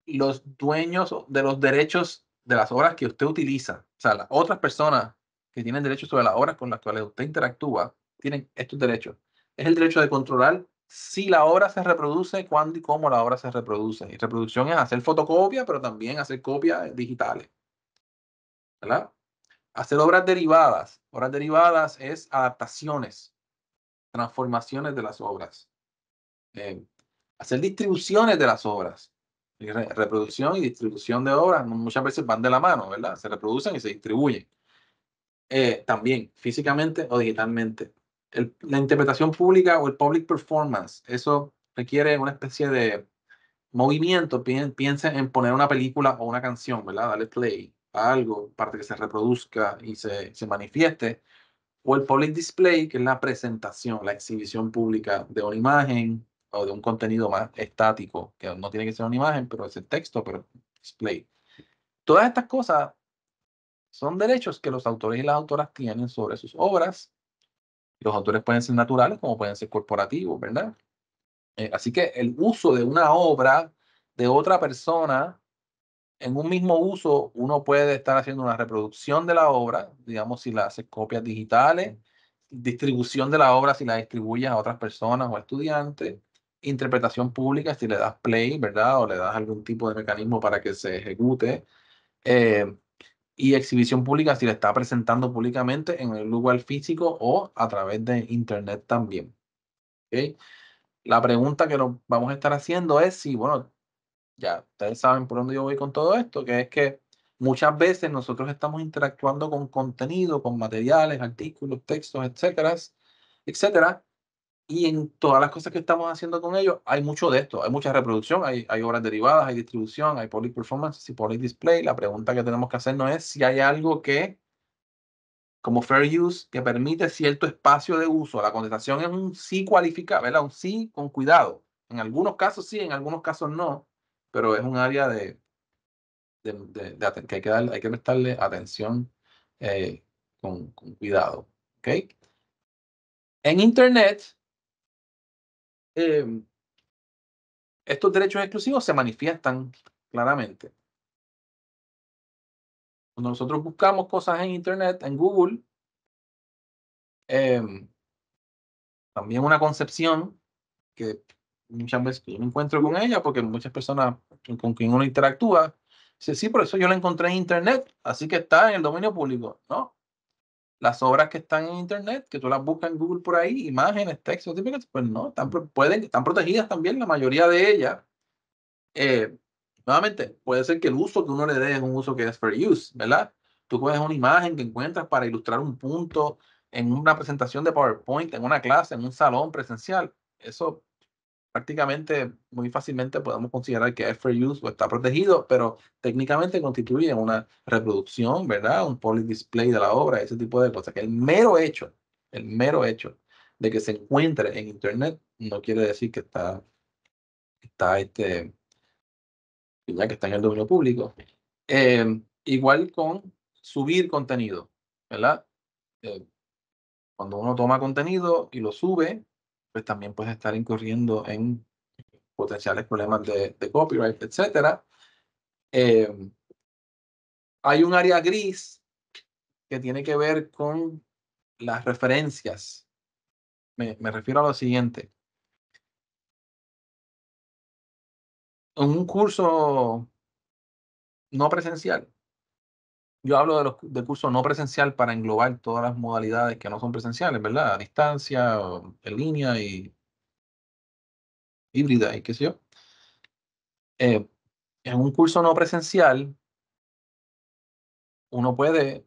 los dueños de los derechos de las obras que usted utiliza, o sea, las otras personas que tienen derechos sobre las obras con las cuales usted interactúa, tienen estos derechos. Es el derecho de controlar si la obra se reproduce, cuándo y cómo la obra se reproduce. Y reproducción es hacer fotocopia, pero también hacer copias digitales. ¿Verdad? Hacer obras derivadas. Obras derivadas es adaptaciones, transformaciones de las obras. hacer distribuciones de las obras. reproducción y distribución de obras muchas veces van de la mano, ¿verdad? Se reproducen y se distribuyen. Eh, también físicamente o digitalmente la interpretación pública o el public performance, eso requiere una especie de movimiento. Piensen en poner una película o una canción, ¿verdad? Darle play a algo parte que se reproduzca y se, se manifieste. O el public display, que es la presentación, la exhibición pública de una imagen o de un contenido más estático, que no tiene que ser una imagen, pero es el texto, pero display. Todas estas cosas son derechos que los autores y las autoras tienen sobre sus obras los autores pueden ser naturales como pueden ser corporativos, ¿verdad? Eh, así que el uso de una obra de otra persona, en un mismo uso, uno puede estar haciendo una reproducción de la obra, digamos, si la hace copias digitales, distribución de la obra, si la distribuye a otras personas o a estudiantes, interpretación pública, si le das play, ¿verdad? O le das algún tipo de mecanismo para que se ejecute. Eh, y exhibición pública si la está presentando públicamente en el lugar físico o a través de internet también. La pregunta que nos vamos a estar haciendo es si, bueno, ya ustedes saben por dónde yo voy con todo esto, que es que muchas veces nosotros estamos interactuando con contenido, con materiales, artículos, textos, etcétera, etcétera, y en todas las cosas que estamos haciendo con ellos, hay mucho de esto. Hay mucha reproducción, hay, obras derivadas, hay distribución, hay public performance y public display. La pregunta que tenemos que hacernos es si hay algo que, como fair use, que permite cierto espacio de uso. La contestación es un sí cualificado, ¿verdad? Un sí con cuidado. En algunos casos sí, en algunos casos no, pero es un área de, de, que, hay que, hay que prestarle atención eh, con, cuidado. ¿okay? En Internet, Em, estos derechos exclusivos se manifiestan claramente. Cuando nosotros buscamos cosas en Internet, en Google, em, también una concepción que muchas veces yo me encuentro con ella, porque muchas personas con quien uno interactúa, dice, sí, por eso yo la encontré en Internet, así que está en el dominio público, ¿no? las obras que están en internet, que tú las buscas en Google por ahí, imágenes, textos, pues no, están, pueden, están protegidas también la mayoría de ellas. Eh, nuevamente, puede ser que el uso que uno le dé es un uso que es fair use, ¿verdad? Tú coges una imagen que encuentras para ilustrar un punto en una presentación de PowerPoint, en una clase, en un salón presencial. Eso prácticamente muy fácilmente podemos considerar que es fair use o está protegido, pero técnicamente constituye una reproducción, ¿verdad? Un public display de la obra, ese tipo de cosas. Que el mero hecho, el mero hecho de que se encuentre en Internet no quiere decir que está, está este, ya en el dominio público. Em, igual con subir contenido, ¿verdad? Eh, cuando uno toma contenido y lo sube, pues también puedes estar incurriendo en potenciales problemas de, copyright, etc. Em, hay un área gris que tiene que ver con las referencias. Me, me refiero a lo siguiente. En un curso no presencial, yo hablo de los, de curso no presencial para englobar todas las modalidades que no son presenciales, ¿verdad? A distancia, en línea y híbrida y qué sé yo. Eh, en un curso no presencial, uno puede,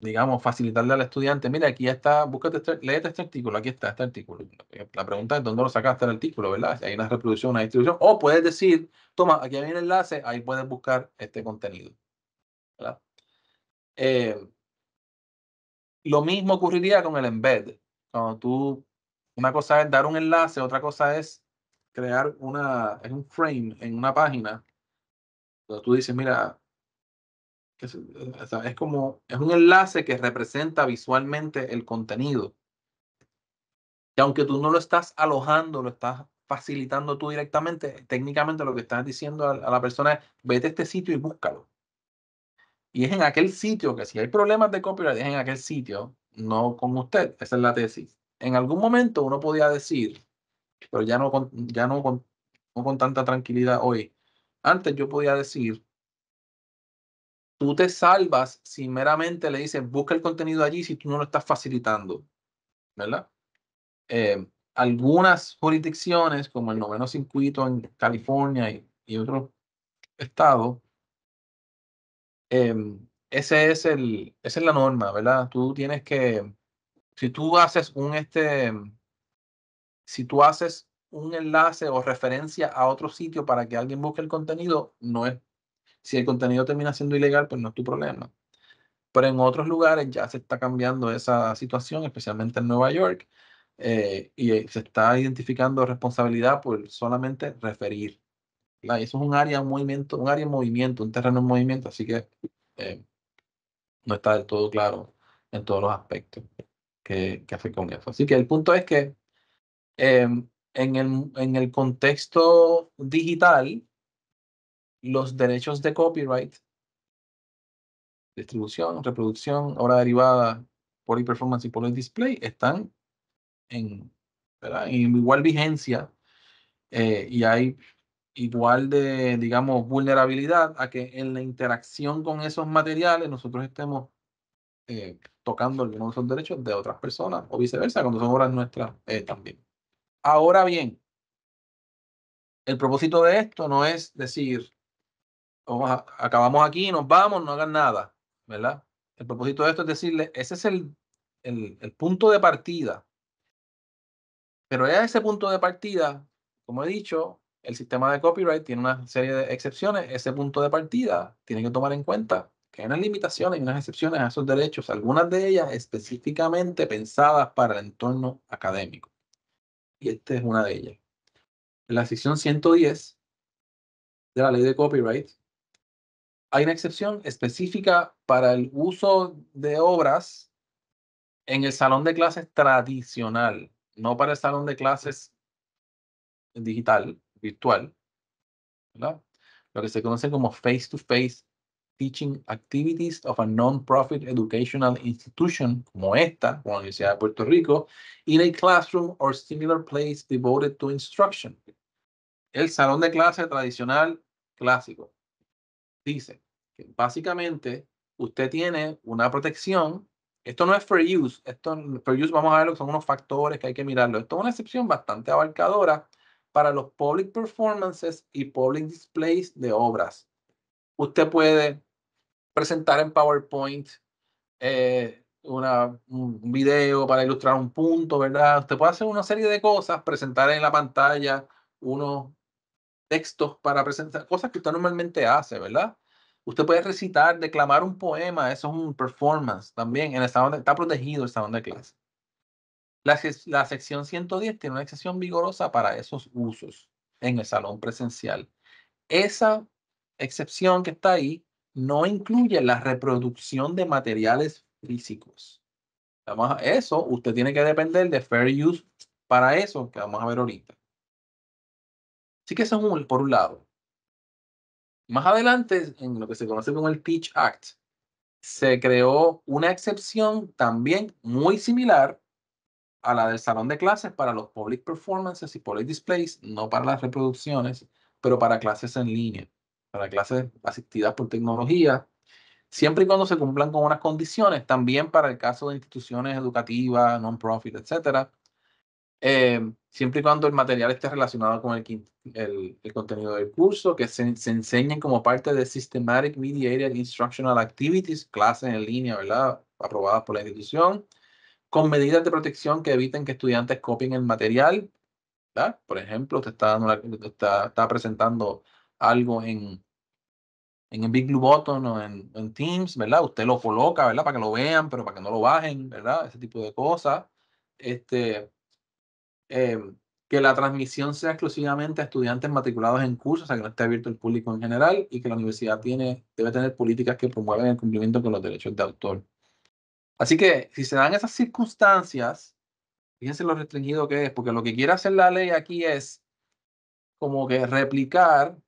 digamos, facilitarle al estudiante, mira, aquí está, búscate, este, este artículo, aquí está este artículo. Eh, la pregunta es, ¿dónde lo sacaste el artículo, verdad? hay una reproducción, una distribución. O puedes decir, toma, aquí hay un enlace, ahí puedes buscar este contenido. ¿verdad? Eh, lo mismo ocurriría con el embed. Cuando tú, una cosa es dar un enlace, otra cosa es crear una, un frame en una página donde tú dices, mira, es, como, es un enlace que representa visualmente el contenido. Y aunque tú no lo estás alojando, lo estás facilitando tú directamente, técnicamente lo que estás diciendo a, a la persona es, vete a este sitio y búscalo. Y es en aquel sitio que si hay problemas de copyright, es en aquel sitio, no con usted. Esa es la tesis. En algún momento uno podía decir, pero ya no con, ya no con, con tanta tranquilidad hoy. Antes yo podía decir, tú te salvas si meramente le dices, busca el contenido allí si tú no lo estás facilitando, ¿verdad? Eh, algunas jurisdicciones, como el noveno circuito en California y, y otros estados, Em, ese es el, esa es la norma, ¿verdad? Tú tienes que, si tú haces un este, si tú haces un enlace o referencia a otro sitio para que alguien busque el contenido, no es, si el contenido termina siendo ilegal, pues no es tu problema. Pero en otros lugares ya se está cambiando esa situación, especialmente en Nueva York, eh, y eh, se está identificando responsabilidad por solamente referir. Eso es un área en movimiento, un área en movimiento, un terreno en movimiento, así que eh, no está del todo claro en todos los aspectos que, que hace con eso. Así que el punto es que em, en, el, en el contexto digital, los derechos de copyright, distribución, reproducción, obra derivada, por performance y por display, están en, igual vigencia eh, y hay igual de, digamos, vulnerabilidad a que en la interacción con esos materiales nosotros estemos eh, tocando algunos de esos derechos de otras personas o viceversa, cuando son obras nuestras eh, también. Ahora bien, el propósito de esto no es decir, vamos acabamos aquí, nos vamos, no hagan nada, ¿verdad? El propósito de esto es decirle, ese es el, el, el punto de partida. Pero ya ese punto de partida, como he dicho, el sistema de copyright tiene una serie de excepciones, ese punto de partida tiene que tomar en cuenta que hay unas limitaciones y unas excepciones a esos derechos, algunas de ellas específicamente pensadas para el entorno académico. Y esta es una de ellas. En La sección 110 de la ley de copyright, hay una excepción específica para el uso de obras en el salón de clases tradicional, no para el salón de clases digital, virtual, lo que se conoce como face-to-face teaching activities of a non-profit educational institution como esta, como la Universidad de Puerto Rico, in a classroom or similar place devoted to instruction. El salón de clase tradicional clásico. Dice que básicamente usted tiene una protección. Esto no es free use. Esto, fair use, vamos a que son unos factores que hay que mirarlo. Esto es una excepción bastante abarcadora para los public performances y public displays de obras. Usted puede presentar en PowerPoint eh, un video para ilustrar un punto, ¿verdad? Usted puede hacer una serie de cosas, presentar en la pantalla unos textos para presentar, cosas que usted normalmente hace, ¿verdad? Usted puede recitar, declamar un poema, eso es un performance también. En está protegido el salón de clase. La, sección 110 tiene una excepción vigorosa para esos usos en el salón presencial. Esa excepción que está ahí no incluye la reproducción de materiales físicos. eso usted tiene que depender de Fair Use para eso que vamos a ver ahorita. Así que eso es por un lado. Más adelante, en lo que se conoce como el Pitch Act, se creó una excepción también muy similar a la del salón de clases para los public performances y public displays, no para las reproducciones, pero para clases en línea, para clases asistidas por tecnología, siempre y cuando se cumplan con unas condiciones, también para el caso de instituciones educativas, non-profit, etcétera, em, siempre y cuando el material esté relacionado con el, el, contenido del curso, que se, se, enseñen como parte de Systematic Mediated Instructional Activities, clases en línea, ¿verdad? Aprobadas por la institución, con medidas de protección que eviten que estudiantes copien el material. ¿verdad? Por ejemplo, usted está, presentando algo en, en Big Blue Button o en, Teams, ¿verdad? Usted lo coloca, ¿verdad? Para que lo vean, pero para que no lo bajen, ¿verdad? Ese tipo de cosas. Este, eh, que la transmisión sea exclusivamente a estudiantes matriculados en cursos, o sea, que no esté abierto al público en general y que la universidad tiene, debe tener políticas que promuevan el cumplimiento con los derechos de autor. Así que si se dan esas circunstancias, fíjense lo restringido que es, porque lo que quiere hacer la ley aquí es como que replicar,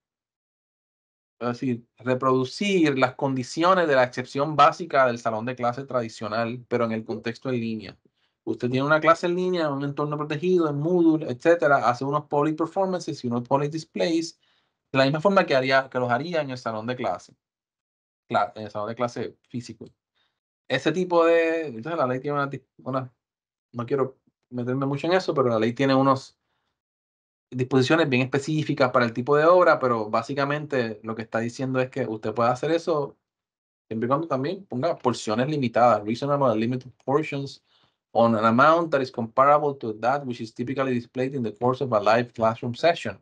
es decir, reproducir las condiciones de la excepción básica del salón de clase tradicional, pero en el contexto en línea. Usted tiene una clase en línea, en un entorno protegido, en Moodle, etcétera, hace unos poly performances y unos poly displays de la misma forma que, haría, que los haría en el salón de clase, claro, en el salón de clase físico ese tipo de. Entonces la ley tiene una, No quiero meterme mucho en eso, pero la ley tiene unos disposiciones bien específicas para el tipo de obra, pero básicamente lo que está diciendo es que usted puede hacer eso siempre y cuando también ponga porciones limitadas, reasonable limited portions on an amount that is comparable to that which is typically displayed in the course of a live classroom session.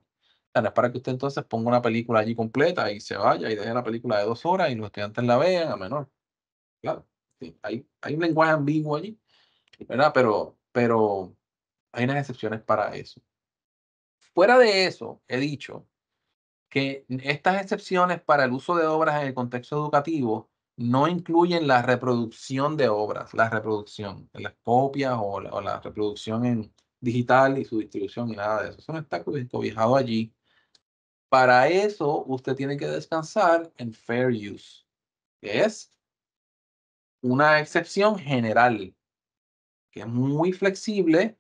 O es para que usted entonces ponga una película allí completa y se vaya y deje la película de dos horas y los estudiantes la vean a menor. Claro hay, hay un lenguaje ambiguo allí, ¿verdad? Pero, pero hay unas excepciones para eso. Fuera de eso, he dicho que estas excepciones para el uso de obras en el contexto educativo no incluyen la reproducción de obras, la reproducción, las copias o la, reproducción en digital y su distribución y nada de eso. Eso no está cobijado allí. Para eso, usted tiene que descansar en fair use, que es una excepción general que es muy flexible,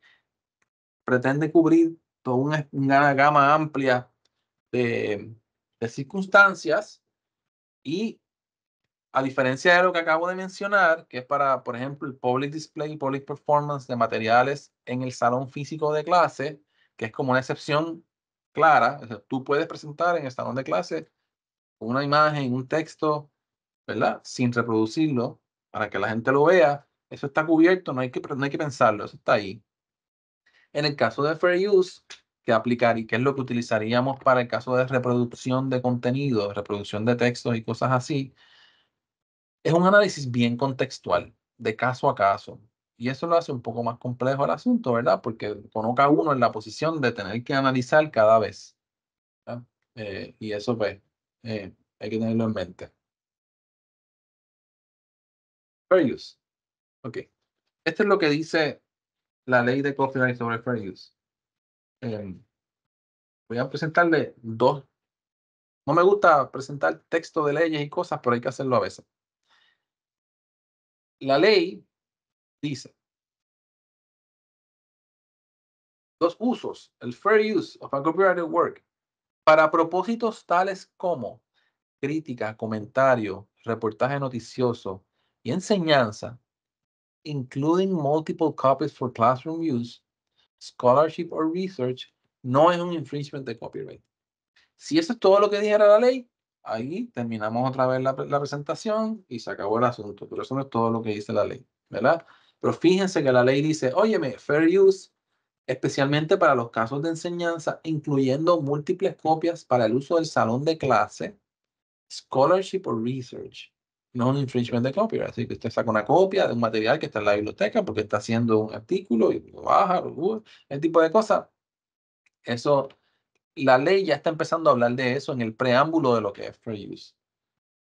pretende cubrir toda una, gama amplia de, circunstancias y a diferencia de lo que acabo de mencionar, que es para, por ejemplo, el public display public performance de materiales en el salón físico de clase, que es como una excepción clara, tú puedes presentar en el salón de clase una imagen, un texto, ¿verdad? Sin reproducirlo para que la gente lo vea. Eso está cubierto, no hay que, hay que pensarlo, eso está ahí. En el caso de Fair Use, que aplicar y qué es lo que utilizaríamos para el caso de reproducción de contenido, reproducción de textos y cosas así, es un análisis bien contextual, de caso a caso. Y eso lo hace un poco más complejo el asunto, ¿verdad? Porque coloca a uno en la posición de tener que analizar cada vez. Eh, y eso, pues, eh, hay que tenerlo en mente. Fair use. Ok. Esto es lo que dice la ley de copyright sobre fair use. Em, voy a presentarle dos. No me gusta presentar texto de leyes y cosas, pero hay que hacerlo a veces. La ley dice los usos, el fair use of a copyrighted work para propósitos tales como crítica, comentario, reportaje noticioso, y enseñanza, including multiple copies for classroom use, scholarship or research, no es un infringement de copyright. Si eso es todo lo que dijera la ley, ahí terminamos otra vez la, presentación y se acabó el asunto. Pero eso no es todo lo que dice la ley, ¿verdad? Pero fíjense que la ley dice, óyeme, fair use, especialmente para los casos de enseñanza, incluyendo múltiples copias para el uso del salón de clase, scholarship or research no es un infringement de copyright, así que usted saca una copia de un material que está en la biblioteca porque está haciendo un artículo y lo baja, el tipo de cosas. Eso, la ley ya está empezando a hablar de eso en el preámbulo de lo que es fair use.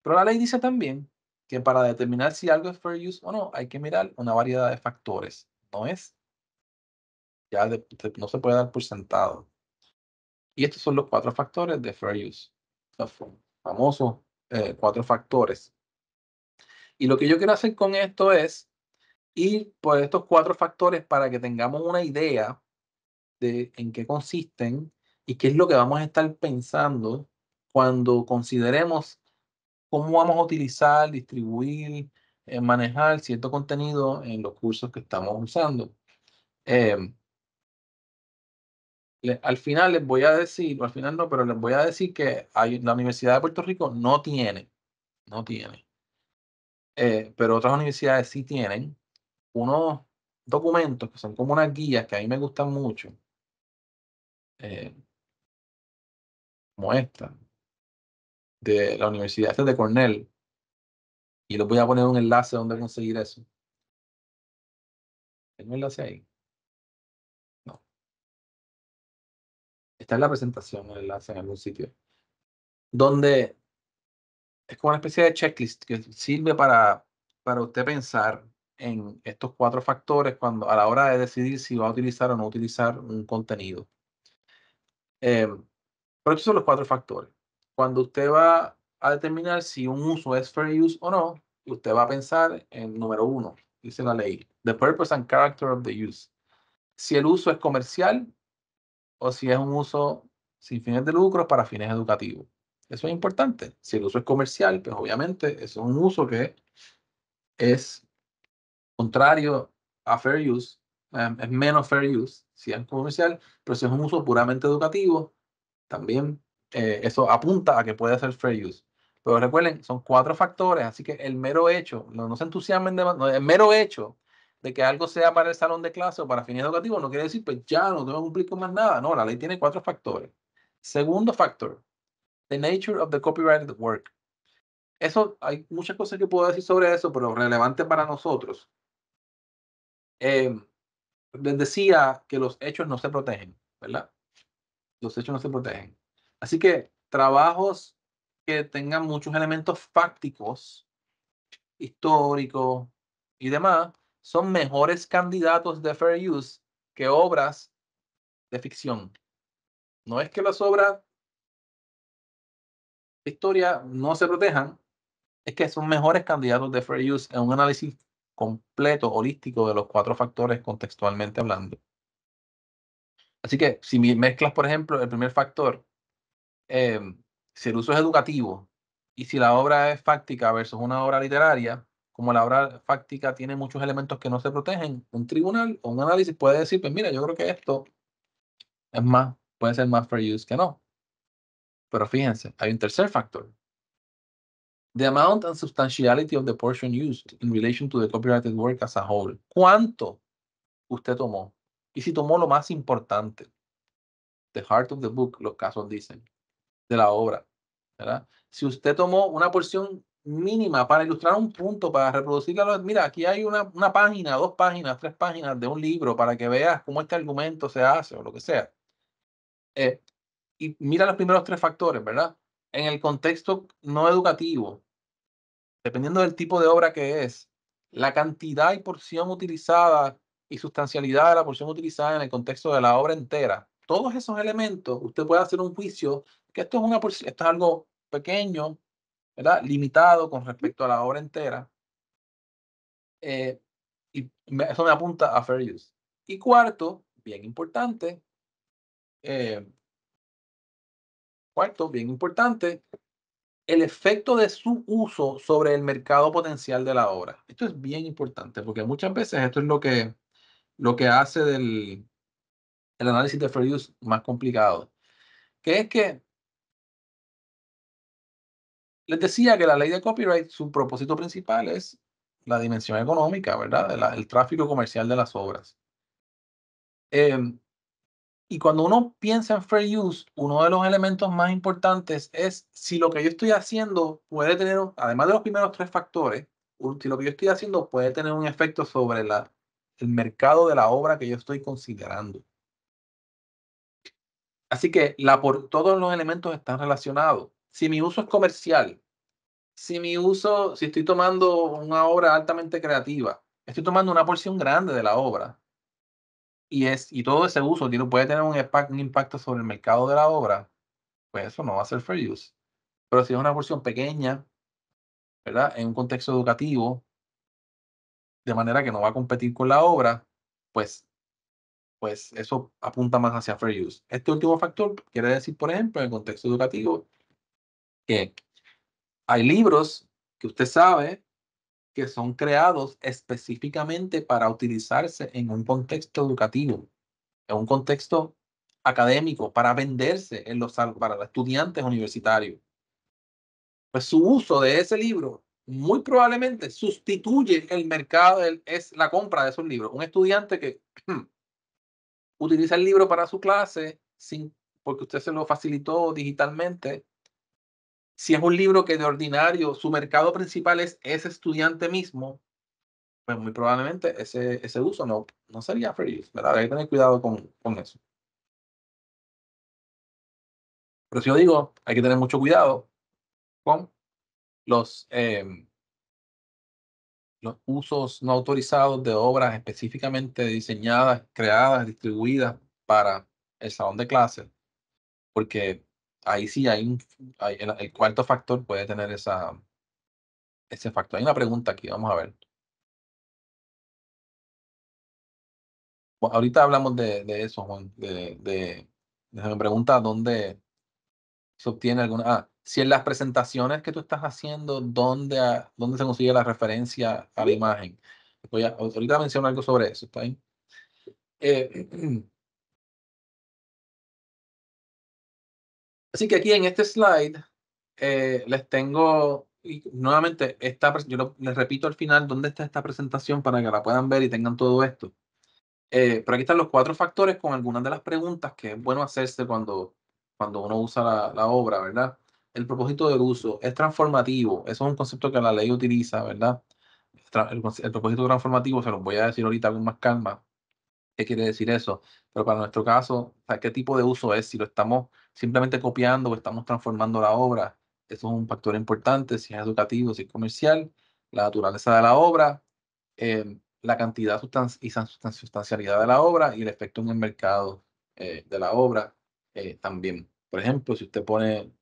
Pero la ley dice también que para determinar si algo es fair use o no, hay que mirar una variedad de factores. No es, ya no se puede dar por sentado. Y estos son los cuatro factores de fair use. famosos eh, cuatro factores y lo que yo quiero hacer con esto es ir por estos cuatro factores para que tengamos una idea de en qué consisten y qué es lo que vamos a estar pensando cuando consideremos cómo vamos a utilizar, distribuir, eh, manejar cierto contenido en los cursos que estamos usando. Em, al final les voy a decir, al final no, pero les voy a decir que la Universidad de Puerto Rico no tiene, no tiene eh, pero otras universidades sí tienen unos documentos que son como unas guías que a mí me gustan mucho. Eh, como esta, de la Universidad de Cornell. Y les voy a poner un enlace donde conseguir eso. ¿Tengo enlace ahí? No. Está en la presentación, el enlace en algún sitio. Donde es como una especie de checklist que sirve para, para usted pensar en estos cuatro factores cuando, a la hora de decidir si va a utilizar o no utilizar un contenido. Em, pero estos son los cuatro factores. Cuando usted va a determinar si un uso es fair use o no, usted va a pensar en número uno, dice la ley, the purpose and character of the use. Si el uso es comercial o si es un uso sin fines de lucro para fines educativos. Eso es importante. Si el uso es comercial, pues obviamente es un uso que es contrario a fair use, em, es menos fair use si es comercial, pero si es un uso puramente educativo, también eh, eso apunta a que puede ser fair use. Pero recuerden, son cuatro factores, así que el mero hecho, no, se entusiasmen, de, el mero hecho de que algo sea para el salón de clase o para fines educativos no quiere decir, pues ya no tengo que cumplir con más nada. No, la ley tiene cuatro factores. Segundo factor, the nature of the copyrighted work. Eso, hay muchas cosas que puedo decir sobre eso, pero relevante para nosotros. Eh, les decía que los hechos no se protegen, ¿verdad? Los hechos no se protegen. Así que trabajos que tengan muchos elementos fácticos, históricos y demás, son mejores candidatos de fair use que obras de ficción. No es que las obras historia no se protejan, es que son mejores candidatos de fair use en un análisis completo, holístico de los cuatro factores contextualmente hablando. Así que si mezclas, por ejemplo, el primer factor, em, si el uso es educativo y si la obra es fáctica versus una obra literaria, como la obra fáctica tiene muchos elementos que no se protegen, un tribunal o un análisis puede decir, pues mira, yo creo que esto es más, puede ser más fair use que no. Pero fíjense, hay un tercer factor. The amount and substantiality of the portion used in relation to the copyrighted work as a whole. ¿Cuánto usted tomó? Y si tomó lo más importante. The heart of the book, los casos dicen, de la obra. ¿verdad? Si usted tomó una porción mínima para ilustrar un punto, para reproducirlo. Mira, aquí hay una, una, página, dos páginas, tres páginas de un libro para que veas cómo este argumento se hace o lo que sea. Eh, y mira los primeros tres factores, ¿verdad? En el contexto no educativo, dependiendo del tipo de obra que es, la cantidad y porción utilizada y sustancialidad de la porción utilizada en el contexto de la obra entera, todos esos elementos, usted puede hacer un juicio que esto es, una, esto es algo pequeño, ¿verdad? Limitado con respecto a la obra entera. Eh, y eso me apunta a fair use. Y cuarto, bien importante, eh, Cuarto, bien importante, el efecto de su uso sobre el mercado potencial de la obra. Esto es bien importante porque muchas veces esto es lo que, lo que hace del el análisis de fair use más complicado, que es que les decía que la ley de copyright, su propósito principal es la dimensión económica, ¿verdad? El, tráfico comercial de las obras. Em, y cuando uno piensa en fair use, uno de los elementos más importantes es si lo que yo estoy haciendo puede tener, además de los primeros tres factores, si lo que yo estoy haciendo puede tener un efecto sobre el mercado de la obra que yo estoy considerando. Así que todos los elementos están relacionados. Si mi uso es comercial, si mi uso, si estoy tomando una obra altamente creativa, estoy tomando una porción grande de la obra, y, es, y todo ese uso tiene, puede tener un, impacto sobre el mercado de la obra, pues eso no va a ser fair use. Pero si es una porción pequeña, ¿verdad? En un contexto educativo, de manera que no va a competir con la obra, pues, pues eso apunta más hacia fair use. Este último factor quiere decir, por ejemplo, en el contexto educativo, que hay libros que usted sabe que son creados específicamente para utilizarse en un contexto educativo, en un contexto académico, para venderse en los, para los estudiantes universitarios. Pues su uso de ese libro muy probablemente sustituye el mercado, es la compra de esos libros. Un estudiante que utiliza el libro para su clase sin, porque usted se lo facilitó digitalmente, si es un libro que de ordinario su mercado principal es ese estudiante mismo, pues muy probablemente ese, ese uso no, no sería free use, ¿verdad? Hay que tener cuidado con, con eso. Pero si yo digo, hay que tener mucho cuidado con los, em, los usos no autorizados de obras específicamente diseñadas, creadas, distribuidas para el salón de clases, porque ahí sí hay un. el cuarto factor puede tener esa, ese factor. Hay una pregunta aquí, vamos a ver. ahorita hablamos de, eso, Juan. De, de, me pregunta dónde se obtiene alguna. Ah, si en las presentaciones que tú estás haciendo, ¿dónde, se consigue la referencia a la imagen? ahorita menciono algo sobre eso, ¿está ahí Eh, Así que aquí en este slide eh, les tengo, nuevamente, esta, yo les repito al final dónde está esta presentación para que la puedan ver y tengan todo esto. Eh, pero aquí están los cuatro factores con algunas de las preguntas que es bueno hacerse cuando, cuando uno usa la, obra, ¿verdad? El propósito del uso es transformativo. Eso es un concepto que la ley utiliza, ¿verdad? El, el propósito transformativo se los voy a decir ahorita con más calma. ¿Qué quiere decir eso? Pero para nuestro caso, ¿qué tipo de uso es? Si lo estamos simplemente copiando o estamos transformando la obra. Eso es un factor importante, si es educativo, si es comercial, la naturaleza de la obra, em, la cantidad y sustancialidad de la obra y el efecto en el mercado eh, de la obra eh, también. Por ejemplo, si usted pone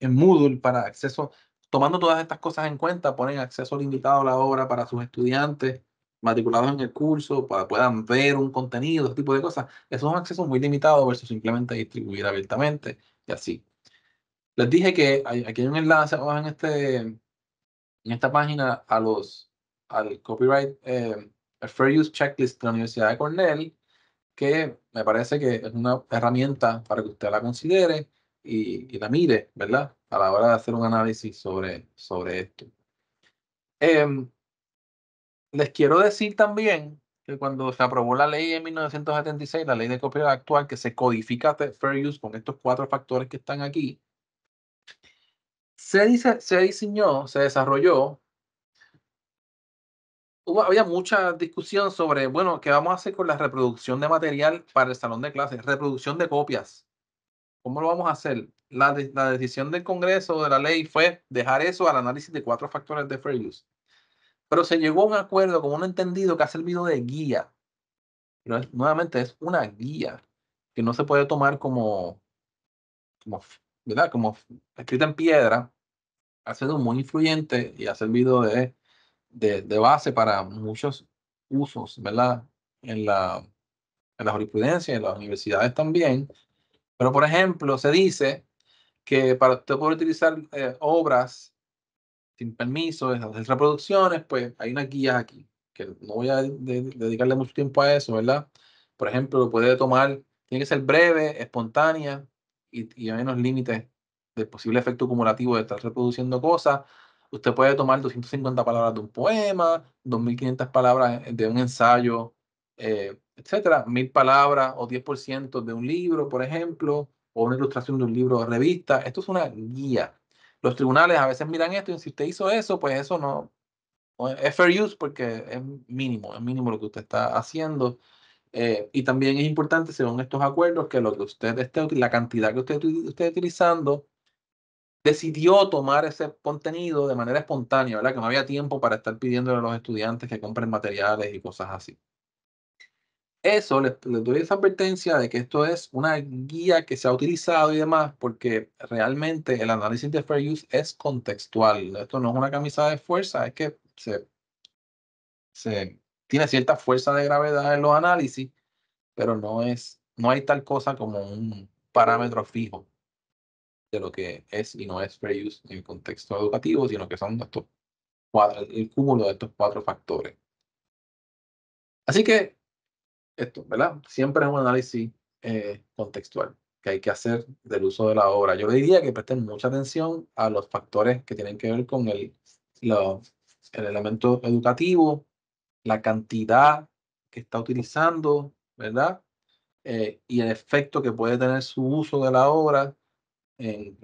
en Moodle para acceso, tomando todas estas cosas en cuenta, ponen acceso limitado a la obra para sus estudiantes, matriculados en el curso, para, puedan ver un contenido, ese tipo de cosas. Eso es un acceso muy limitado versus simplemente distribuir abiertamente y así. Les dije que aquí hay un enlace en, este, en esta página a los, al copyright eh, Fair Use Checklist de la Universidad de Cornell, que me parece que es una herramienta para que usted la considere y, la mire, ¿verdad? A la hora de hacer un análisis sobre, sobre esto. Em, les quiero decir también que cuando se aprobó la ley en 1976, la ley de copia actual, que se codifica fair use con estos cuatro factores que están aquí, se, se diseñó, se desarrolló. Hubo, había mucha discusión sobre, bueno, ¿qué vamos a hacer con la reproducción de material para el salón de clases? Reproducción de copias. ¿Cómo lo vamos a hacer? La, la decisión del Congreso de la ley fue dejar eso al análisis de cuatro factores de fair use. Pero se llegó a un acuerdo como un entendido que ha servido de guía. Pero nuevamente es una guía que no se puede tomar como, ¿verdad? como escrita en piedra. Ha sido muy influyente y ha servido de, de, base para muchos usos ¿verdad? En, la, en la jurisprudencia, en las universidades también. Pero, por ejemplo, se dice que para usted poder utilizar eh, obras sin permiso, esas reproducciones, pues hay unas guías aquí, que no voy a dedicarle mucho tiempo a eso, ¿verdad? Por ejemplo, puede tomar, tiene que ser breve, espontánea y, y a menos límites del posible efecto acumulativo de estar reproduciendo cosas. Usted puede tomar 250 palabras de un poema, 2.500 palabras de un ensayo, eh, etcétera, 1.000 palabras o 10% de un libro, por ejemplo, o una ilustración de un libro o revista. Esto es una guía los tribunales a veces miran esto y si usted hizo eso, pues eso no, es fair use porque es mínimo, es mínimo lo que usted está haciendo. Eh, y también es importante, según estos acuerdos, que lo que usted esté, la cantidad que usted, usted esté utilizando, decidió tomar ese contenido de manera espontánea, ¿verdad? Que no había tiempo para estar pidiéndole a los estudiantes que compren materiales y cosas así. Eso les, doy esa advertencia de que esto es una guía que se ha utilizado y demás, porque realmente el análisis de fair use es contextual. Esto no es una camisa de fuerza, es que se, se tiene cierta fuerza de gravedad en los análisis, pero no es, no hay tal cosa como un parámetro fijo de lo que es y no es fair use en el contexto educativo, sino que son estos cuatro, el cúmulo de estos cuatro factores. Así que esto, ¿verdad? Siempre es un análisis eh, contextual que hay que hacer del uso de la obra. Yo diría que presten mucha atención a los factores que tienen que ver con el, el elemento educativo, la cantidad que está utilizando, ¿verdad? Eh, y el efecto que puede tener su uso de la obra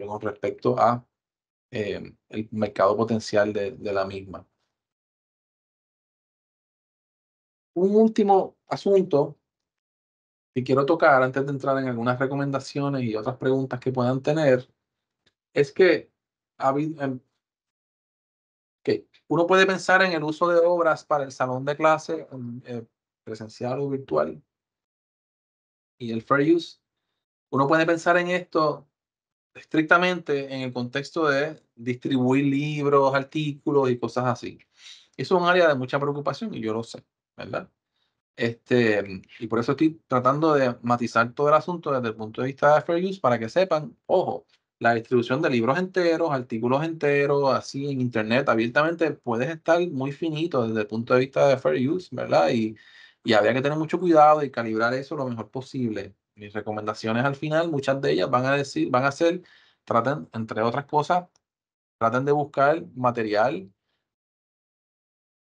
con respecto a eh, el mercado potencial de la misma. un último asunto que quiero tocar antes de entrar en algunas recomendaciones y otras preguntas que puedan tener es que em, uno puede pensar en el uso de obras para el salón de clase eh, presencial o virtual y el fair use. Uno puede pensar en esto estrictamente en el contexto de distribuir libros, artículos y cosas así. Eso es un área de mucha preocupación y yo lo sé. ¿verdad? Este, y por eso estoy tratando de matizar todo el asunto desde el punto de vista de Fair Use para que sepan, ojo, la distribución de libros enteros, artículos enteros, así en Internet, abiertamente, puedes estar muy finito desde el punto de vista de Fair Use, ¿verdad? Y, y había que tener mucho cuidado y calibrar eso lo mejor posible. Mis recomendaciones al final, muchas de ellas van a decir, van a ser, traten, entre otras cosas, traten de buscar material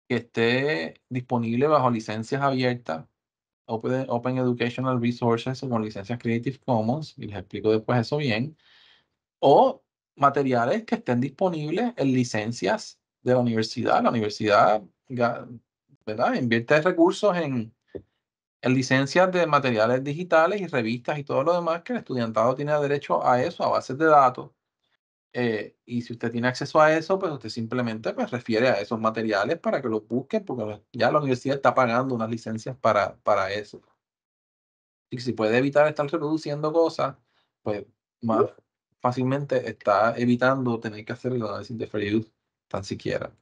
que esté disponible bajo licencias abiertas, Open, Open Educational Resources o con licencias Creative Commons, y les explico después eso bien, o materiales que estén disponibles en licencias de la universidad. La universidad ¿verdad? invierte recursos en, en licencias de materiales digitales y revistas y todo lo demás que el estudiantado tiene derecho a eso, a bases de datos eh, y si usted tiene acceso a eso, pues usted simplemente pues, refiere a esos materiales para que los busquen, porque pues, ya la universidad está pagando unas licencias para, para eso. Y si puede evitar estar reproduciendo cosas, pues más fácilmente está evitando tener que hacer el análisis de fair tan siquiera.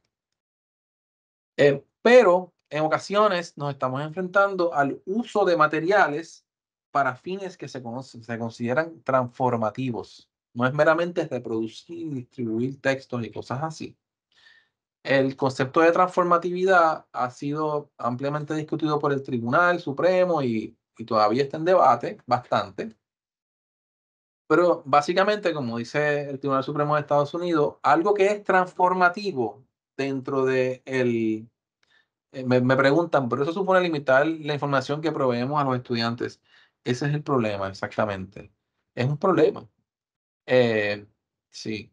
Eh, pero en ocasiones nos estamos enfrentando al uso de materiales para fines que se, se consideran transformativos no es meramente reproducir y distribuir textos y cosas así. El concepto de transformatividad ha sido ampliamente discutido por el Tribunal Supremo y, todavía está en debate bastante. Pero básicamente, como dice el Tribunal Supremo de Estados Unidos, algo que es transformativo dentro de el... Eh, me, me preguntan, pero eso supone limitar la información que proveemos a los estudiantes. Ese es el problema, exactamente. Es un problema. Eh, sí,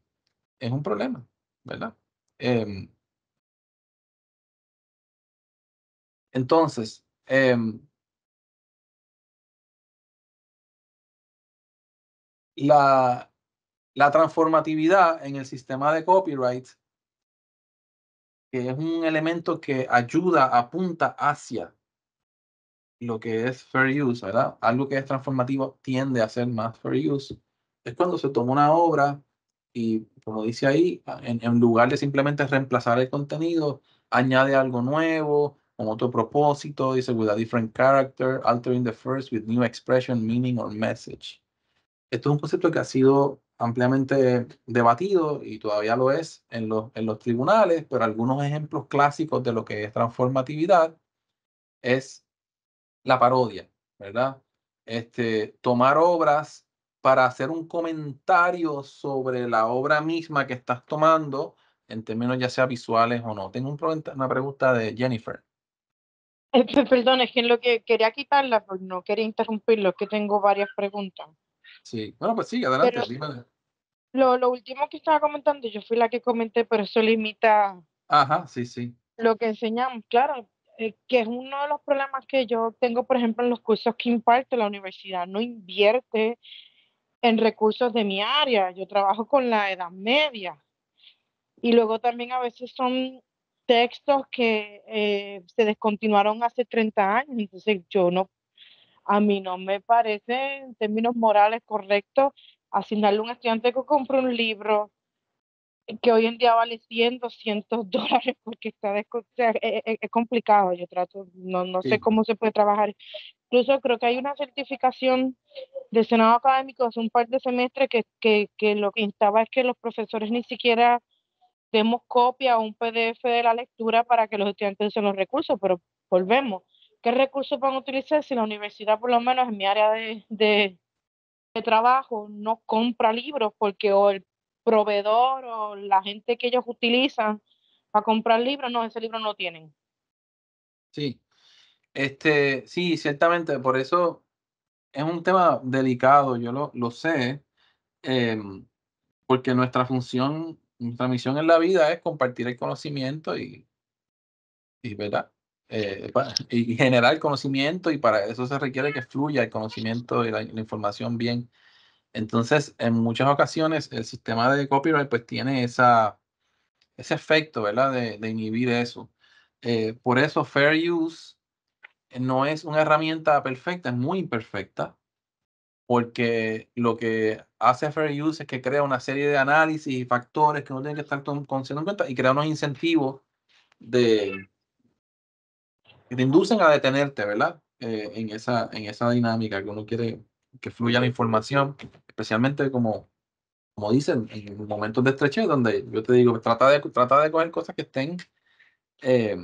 es un problema, ¿verdad? Em entonces, em la, la transformatividad en el sistema de copyright, que es un elemento que ayuda, apunta hacia lo que es fair use, ¿verdad? Algo que es transformativo tiende a ser más fair use es cuando se toma una obra y, como dice ahí, en, en lugar de simplemente reemplazar el contenido, añade algo nuevo, con otro propósito, dice with a different character, altering the first with new expression, meaning or message. Esto es un concepto que ha sido ampliamente debatido y todavía lo es en los, en los tribunales, pero algunos ejemplos clásicos de lo que es transformatividad es la parodia, ¿verdad? Este, tomar obras para hacer un comentario sobre la obra misma que estás tomando, en términos ya sea visuales o no. Tengo una pregunta de Jennifer. Eh, perdón, es que lo que quería quitarla, pero pues, no quería interrumpirlo, es que tengo varias preguntas. Sí, bueno, pues sí, adelante, Lo, último que estaba comentando, yo fui la que comenté, pero eso limita. Ajá, sí, sí. Lo que enseñamos, claro, eh, que es uno de los problemas que yo tengo, por ejemplo, en los cursos que imparto, la universidad no invierte en recursos de mi área, yo trabajo con la Edad Media. Y luego también a veces son textos que eh, se descontinuaron hace 30 años, entonces yo no, a mí no me parece en términos morales correcto asignarle a un estudiante que compre un libro que hoy en día vale 100, 200 dólares porque está es, e, e, e complicado. Yo trato, no, no sé cómo se puede trabajar. Incluso creo que hay una certificación de Senado Académico hace un par de semestres que, que, que lo que instaba es que los profesores ni siquiera demos copia o un PDF de la lectura para que los estudiantes usen los recursos, pero volvemos. ¿Qué recursos van a utilizar si la universidad, por lo menos en mi área de, de, de trabajo, no compra libros porque o el proveedor o la gente que ellos utilizan para comprar libros, no, ese libro no tienen. Sí, este, sí, ciertamente, por eso es un tema delicado, yo lo, lo sé, em, porque nuestra función, nuestra misión en la vida es compartir el conocimiento y, y ¿verdad? Eh, y generar conocimiento y para eso se requiere que fluya el conocimiento y la información bien. Entonces, en muchas ocasiones el sistema de copyright pues tiene esa, ese efecto, ¿verdad? De, inhibir eso. Eh, por eso Fair Use eh, no es una herramienta perfecta, es muy imperfecta, porque lo que hace Fair Use es que crea una serie de análisis y factores que uno tiene que estar considerando cuenta y crea unos incentivos de, que te inducen a detenerte, ¿verdad? Eh, en, esa, en esa dinámica que uno quiere que fluya la información, especialmente como, como dicen, en momentos de estrechez donde yo te digo, trata de, trata de coger cosas que estén eh,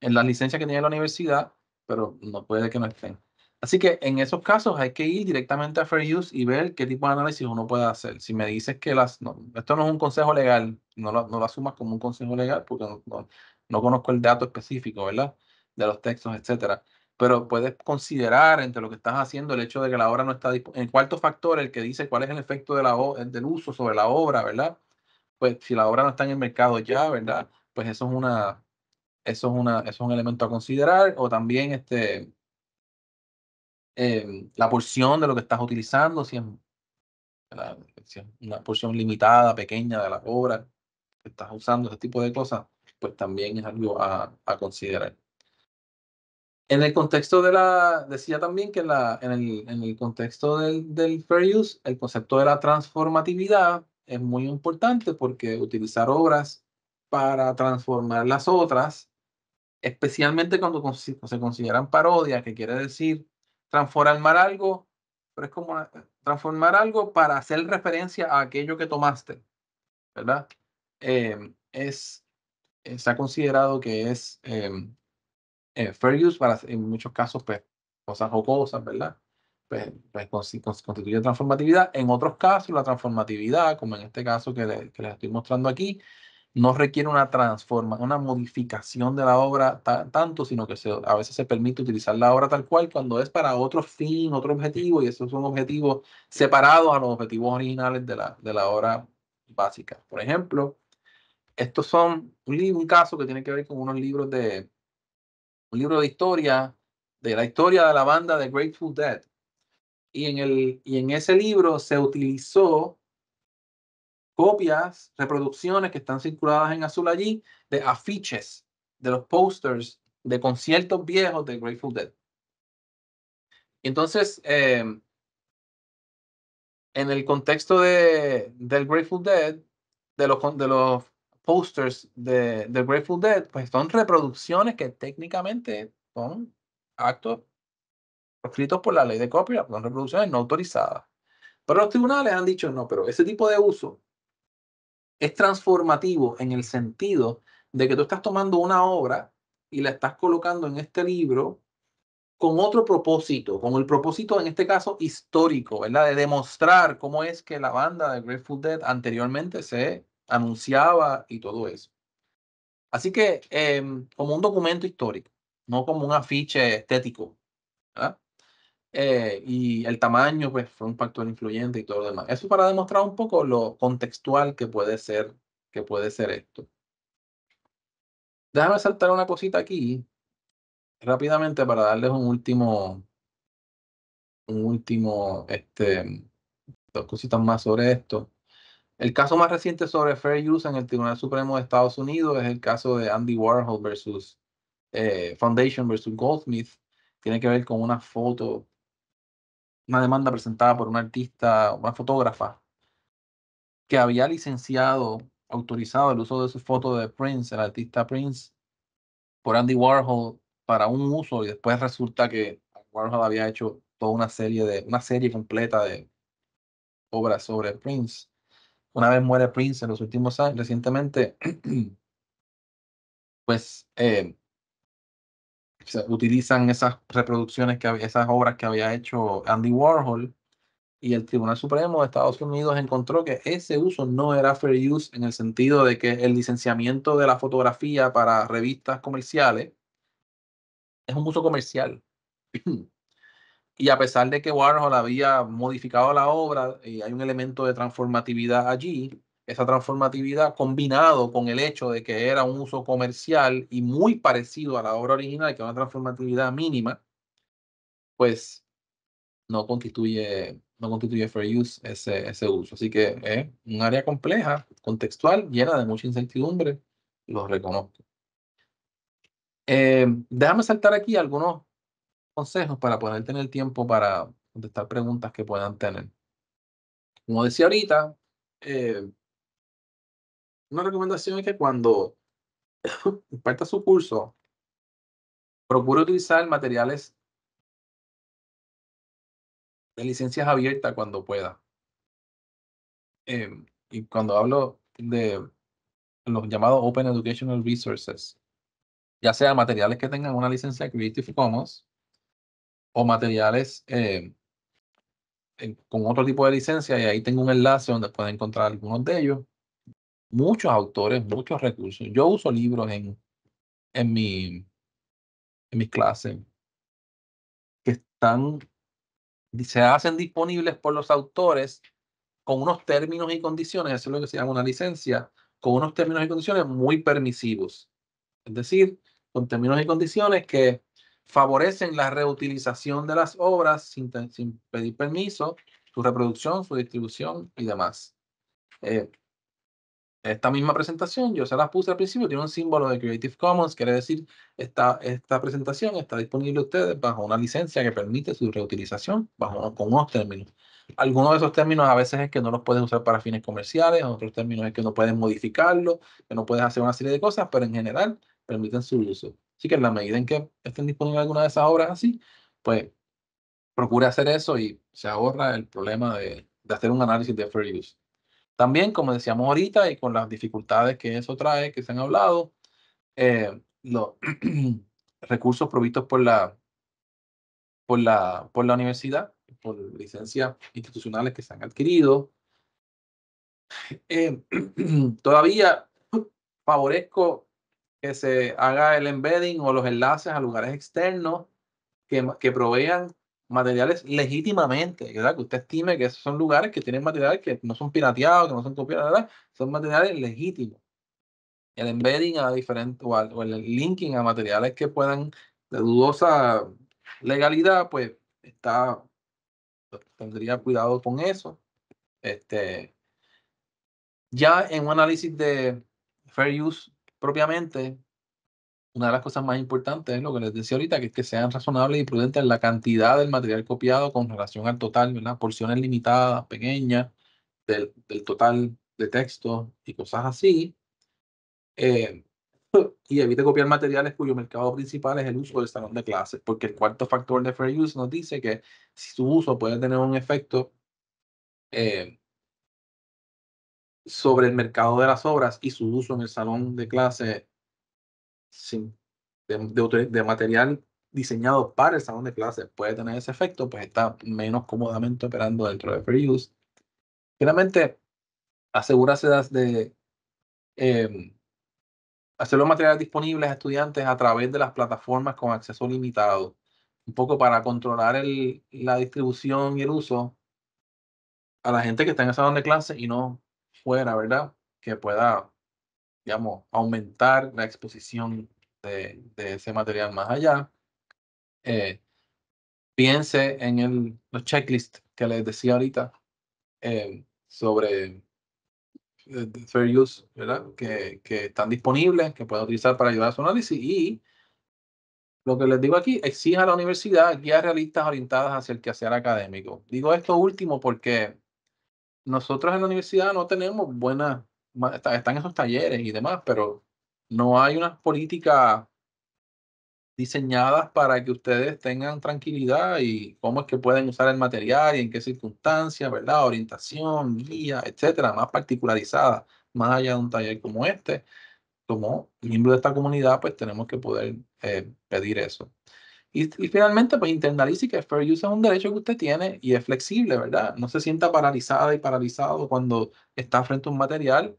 en las licencias que tiene la universidad, pero no puede que no estén. Así que en esos casos hay que ir directamente a Fair Use y ver qué tipo de análisis uno puede hacer. Si me dices que las, esto no es un consejo legal, no lo, no lo asumas como un consejo legal porque no, no, no conozco el dato específico, ¿verdad? De los textos, etcétera pero puedes considerar entre lo que estás haciendo el hecho de que la obra no está disponible. El cuarto factor, el que dice cuál es el efecto del uso sobre la obra, ¿verdad? Pues si la obra no está en el mercado ya, ¿verdad? Pues eso es una, eso es una, es un elemento a considerar. O también este, em, la porción de lo que estás utilizando, si es, una porción limitada, pequeña de la obra que estás usando, ese tipo de cosas, pues también es algo a considerar. En el contexto de la, decía también que la, en, el, en el contexto del, del, fair use, el concepto de la transformatividad es muy importante porque utilizar obras para transformar las otras, especialmente cuando se consideran parodias, que quiere decir transformar algo, pero es como transformar algo para hacer referencia a aquello que tomaste, ¿verdad? Eh, es, se ha considerado que es... Em, eh, fair use para, en muchos casos, pues, cosas o cosas, ¿verdad? Pues, pues constituye transformatividad. En otros casos, la transformatividad, como en este caso que, les estoy mostrando aquí, no requiere una transforma, una modificación de la obra tanto, sino que se, a veces se permite utilizar la obra tal cual cuando es para otro fin, otro objetivo, y esos son objetivos separados a los objetivos originales de la, de la obra básica. Por ejemplo, estos son un caso que tiene que ver con unos libros de, un libro de historia, de la historia de la banda de Grateful Dead. Y en, el, y en ese libro se utilizó copias, reproducciones que están circuladas en azul allí, de afiches, de los posters de conciertos viejos de Grateful Dead. Entonces, eh, en el contexto de, del Grateful Dead, de los, de los posters de, Grateful Dead, pues son reproducciones que técnicamente son actos proscritos por la ley de copyright, son reproducciones no autorizadas. Pero los tribunales han dicho no, pero ese tipo de uso es transformativo en el sentido de que tú estás tomando una obra y la estás colocando en este libro con otro propósito, con el propósito en este caso histórico, la De demostrar cómo es que la banda de Grateful Dead anteriormente se anunciaba y todo eso. Así que em, como un documento histórico, no como un afiche estético. Eh, y el tamaño, pues, fue un factor influyente y todo lo demás. Eso para demostrar un poco lo contextual que puede ser, que puede ser esto. Déjame saltar una cosita aquí rápidamente para darles un último, un último, este, dos cositas más sobre esto. El caso más reciente sobre fair use en el Tribunal Supremo de Estados Unidos es el caso de Andy Warhol versus eh, Foundation versus Goldsmith. Tiene que ver con una foto, una demanda presentada por una artista, una fotógrafa, que había licenciado, autorizado el uso de su foto de Prince, el artista Prince, por Andy Warhol para un uso y después resulta que Warhol había hecho toda una serie de una serie completa de obras sobre Prince una vez muere Prince en los últimos años, recientemente, pues eh, se utilizan esas reproducciones, que, esas obras que había hecho Andy Warhol y el Tribunal Supremo de Estados Unidos encontró que ese uso no era fair use en el sentido de que el licenciamiento de la fotografía para revistas comerciales es un uso comercial. Y a pesar de que Warhol había modificado la obra, y eh, hay un elemento de transformatividad allí, esa transformatividad combinado con el hecho de que era un uso comercial y muy parecido a la obra original, que era una transformatividad mínima, pues no constituye, no constituye fair use ese, uso. Así que es un área compleja, contextual, llena de mucha incertidumbre, lo reconozco. Eh, déjame saltar aquí algunos consejos para poder tener tiempo para contestar preguntas que puedan tener. Como decía ahorita, eh, una recomendación es que cuando parta su curso, procure utilizar materiales de licencias abiertas cuando pueda. Em, y cuando hablo de los llamados Open Educational Resources, ya sea materiales que tengan una licencia Creative Commons o materiales eh, con otro tipo de licencia y ahí tengo un enlace donde pueden encontrar algunos de ellos. Muchos autores, muchos recursos. Yo uso libros en, en, mi, en mis clases que están, se hacen disponibles por los autores con unos términos y condiciones, eso es lo que se llama una licencia, con unos términos y condiciones muy permisivos. Es decir, con términos y condiciones que favorecen la reutilización de las obras sin, sin pedir permiso, su reproducción, su distribución y demás. Eh, esta misma presentación, yo se las puse al principio, tiene un símbolo de Creative Commons, quiere decir, esta, esta presentación está disponible a ustedes bajo una licencia que permite su reutilización bajo, con unos términos. Algunos de esos términos a veces es que no los puedes usar para fines comerciales, otros términos es que no puedes modificarlo, que no puedes hacer una serie de cosas, pero en general permiten su uso. Así que en la medida en que estén disponibles alguna de esas obras así, pues procure hacer eso y se ahorra el problema de, hacer un análisis de fair use. También, como decíamos ahorita, y con las dificultades que eso trae, que se han hablado, eh, los recursos provistos por la, la, por la universidad, por licencias institucionales que se han adquirido. Eh, todavía favorezco que se haga el embedding o los enlaces a lugares externos que, que provean materiales legítimamente, ¿verdad? Que usted estime que esos son lugares que tienen materiales que no son pirateados, que no son copiados, Son materiales legítimos. El embedding a diferentes, o, el linking a materiales que puedan de dudosa legalidad, pues está, pues, tendría cuidado con eso. Este, ya en un análisis de fair use propiamente, una de las cosas más importantes es lo que les decía ahorita, que es que sean razonables y prudentes en la cantidad del material copiado con relación al total, una Porciones limitadas, pequeñas, del, total de texto y cosas así. Eh, y evite copiar materiales cuyo mercado principal es el uso del salón de clases, porque el cuarto factor de fair use nos dice que si su uso puede tener un efecto eh, sobre el mercado de las obras y su uso en el salón de clase sin, de, material diseñado para el salón de clase puede tener ese efecto, pues está menos cómodamente operando dentro de Free Use. Finalmente, asegúrase de em, hacer los materiales disponibles a estudiantes a través de las plataformas con acceso limitado, un poco para controlar el, la distribución y el uso a la gente que está en el salón de clase y no fuera, ¿verdad? Que pueda, digamos, aumentar la exposición de, ese material más allá. Eh, piense en el, los checklists que les decía ahorita eh, sobre eh, fair use, ¿verdad? Que, que, están disponibles, que pueden utilizar para ayudar a su análisis. Y lo que les digo aquí, exija a la universidad guías realistas orientadas hacia el quehacer académico. Digo esto último porque nosotros en la universidad no tenemos buenas, están esos talleres y demás, pero no hay unas políticas diseñadas para que ustedes tengan tranquilidad y cómo es que pueden usar el material y en qué circunstancias, ¿verdad? Orientación, guía, etcétera, más particularizada, más allá de un taller como este. Como miembro de esta comunidad, pues tenemos que poder eh, pedir eso. Y, finalmente, pues internalice que Fair Use es un derecho que usted tiene y es flexible, ¿verdad? No se sienta paralizada y paralizado cuando está frente a un material.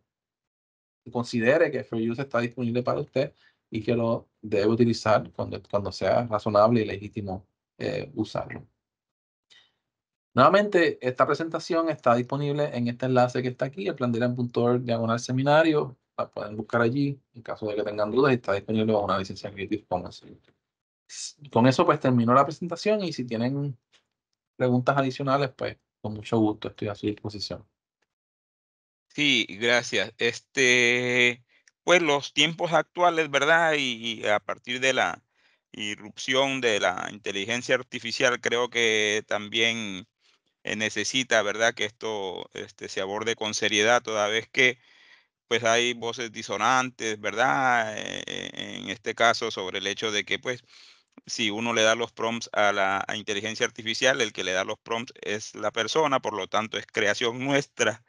Considere que Fair Use está disponible para usted y que lo debe utilizar cuando, cuando sea razonable y legítimo eh, usarlo. Nuevamente, esta presentación está disponible en este enlace que está aquí, el plandelan.org diagonal seminario. La pueden buscar allí en caso de que tengan dudas y está disponible bajo una licencia Creative Commons. Con eso pues terminó la presentación y si tienen preguntas adicionales pues con mucho gusto estoy a su disposición. Sí, gracias. Este, pues los tiempos actuales, ¿verdad? Y, a partir de la irrupción de la inteligencia artificial, creo que también necesita, ¿verdad? Que esto este, se aborde con seriedad, toda vez que pues hay voces disonantes, ¿verdad? E, e, en este caso, sobre el hecho de que pues si uno le da los prompts a la inteligencia artificial, el que le da los prompts es la persona, por lo tanto es creación nuestra.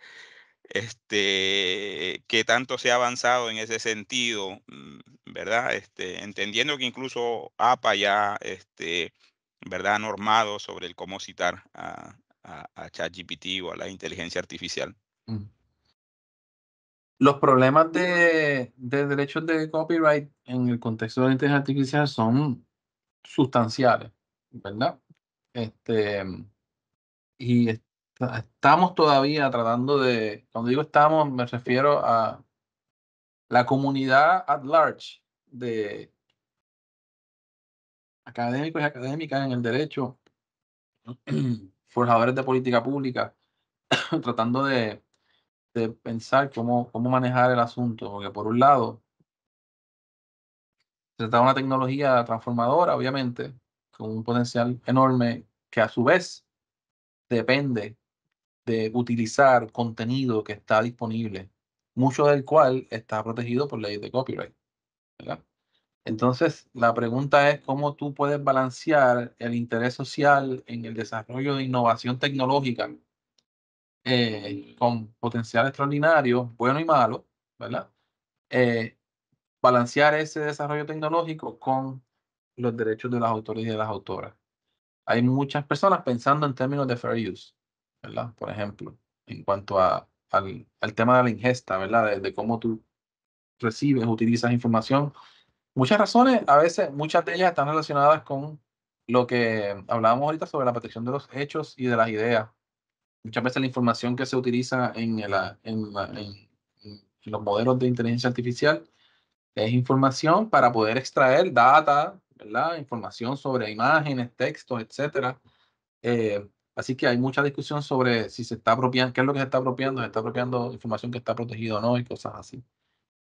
Este, que tanto se ha avanzado en ese sentido, mm, ¿verdad? Este, entendiendo que incluso APA ya, este, ¿verdad? Normado sobre el cómo citar a, a, a ChatGPT o a la inteligencia artificial. Mm. los problemas de, de, derechos de copyright en el contexto de la inteligencia artificial son sustanciales, ¿verdad? Este, y estamos todavía tratando de, cuando digo estamos, me refiero a la comunidad at large de académicos y académicas en el derecho, forjadores de política pública, tratando de, de pensar cómo, cómo manejar el asunto, porque por un lado, se trata de una tecnología transformadora, obviamente, con un potencial enorme que a su vez depende de utilizar contenido que está disponible, mucho del cual está protegido por ley de copyright. Entonces, la pregunta es cómo tú puedes balancear el interés social en el desarrollo de innovación tecnológica eh, con potencial extraordinario, bueno y malo, ¿verdad? Eh, balancear ese desarrollo tecnológico con los derechos de los autores y de las autoras. Hay muchas personas pensando en términos de fair use, ¿verdad? Por ejemplo, en cuanto a, al, tema de la ingesta, ¿verdad? De, cómo tú recibes, utilizas información. Muchas razones, a veces, muchas de ellas están relacionadas con lo que hablábamos ahorita sobre la protección de los hechos y de las ideas. Muchas veces la información que se utiliza en, en los modelos de inteligencia artificial es información para poder extraer data, ¿verdad? Información sobre imágenes, textos, etcétera. Eh, así que hay mucha discusión sobre si se está apropiando, qué es lo que se está apropiando, se está apropiando información que está protegida o no y cosas así.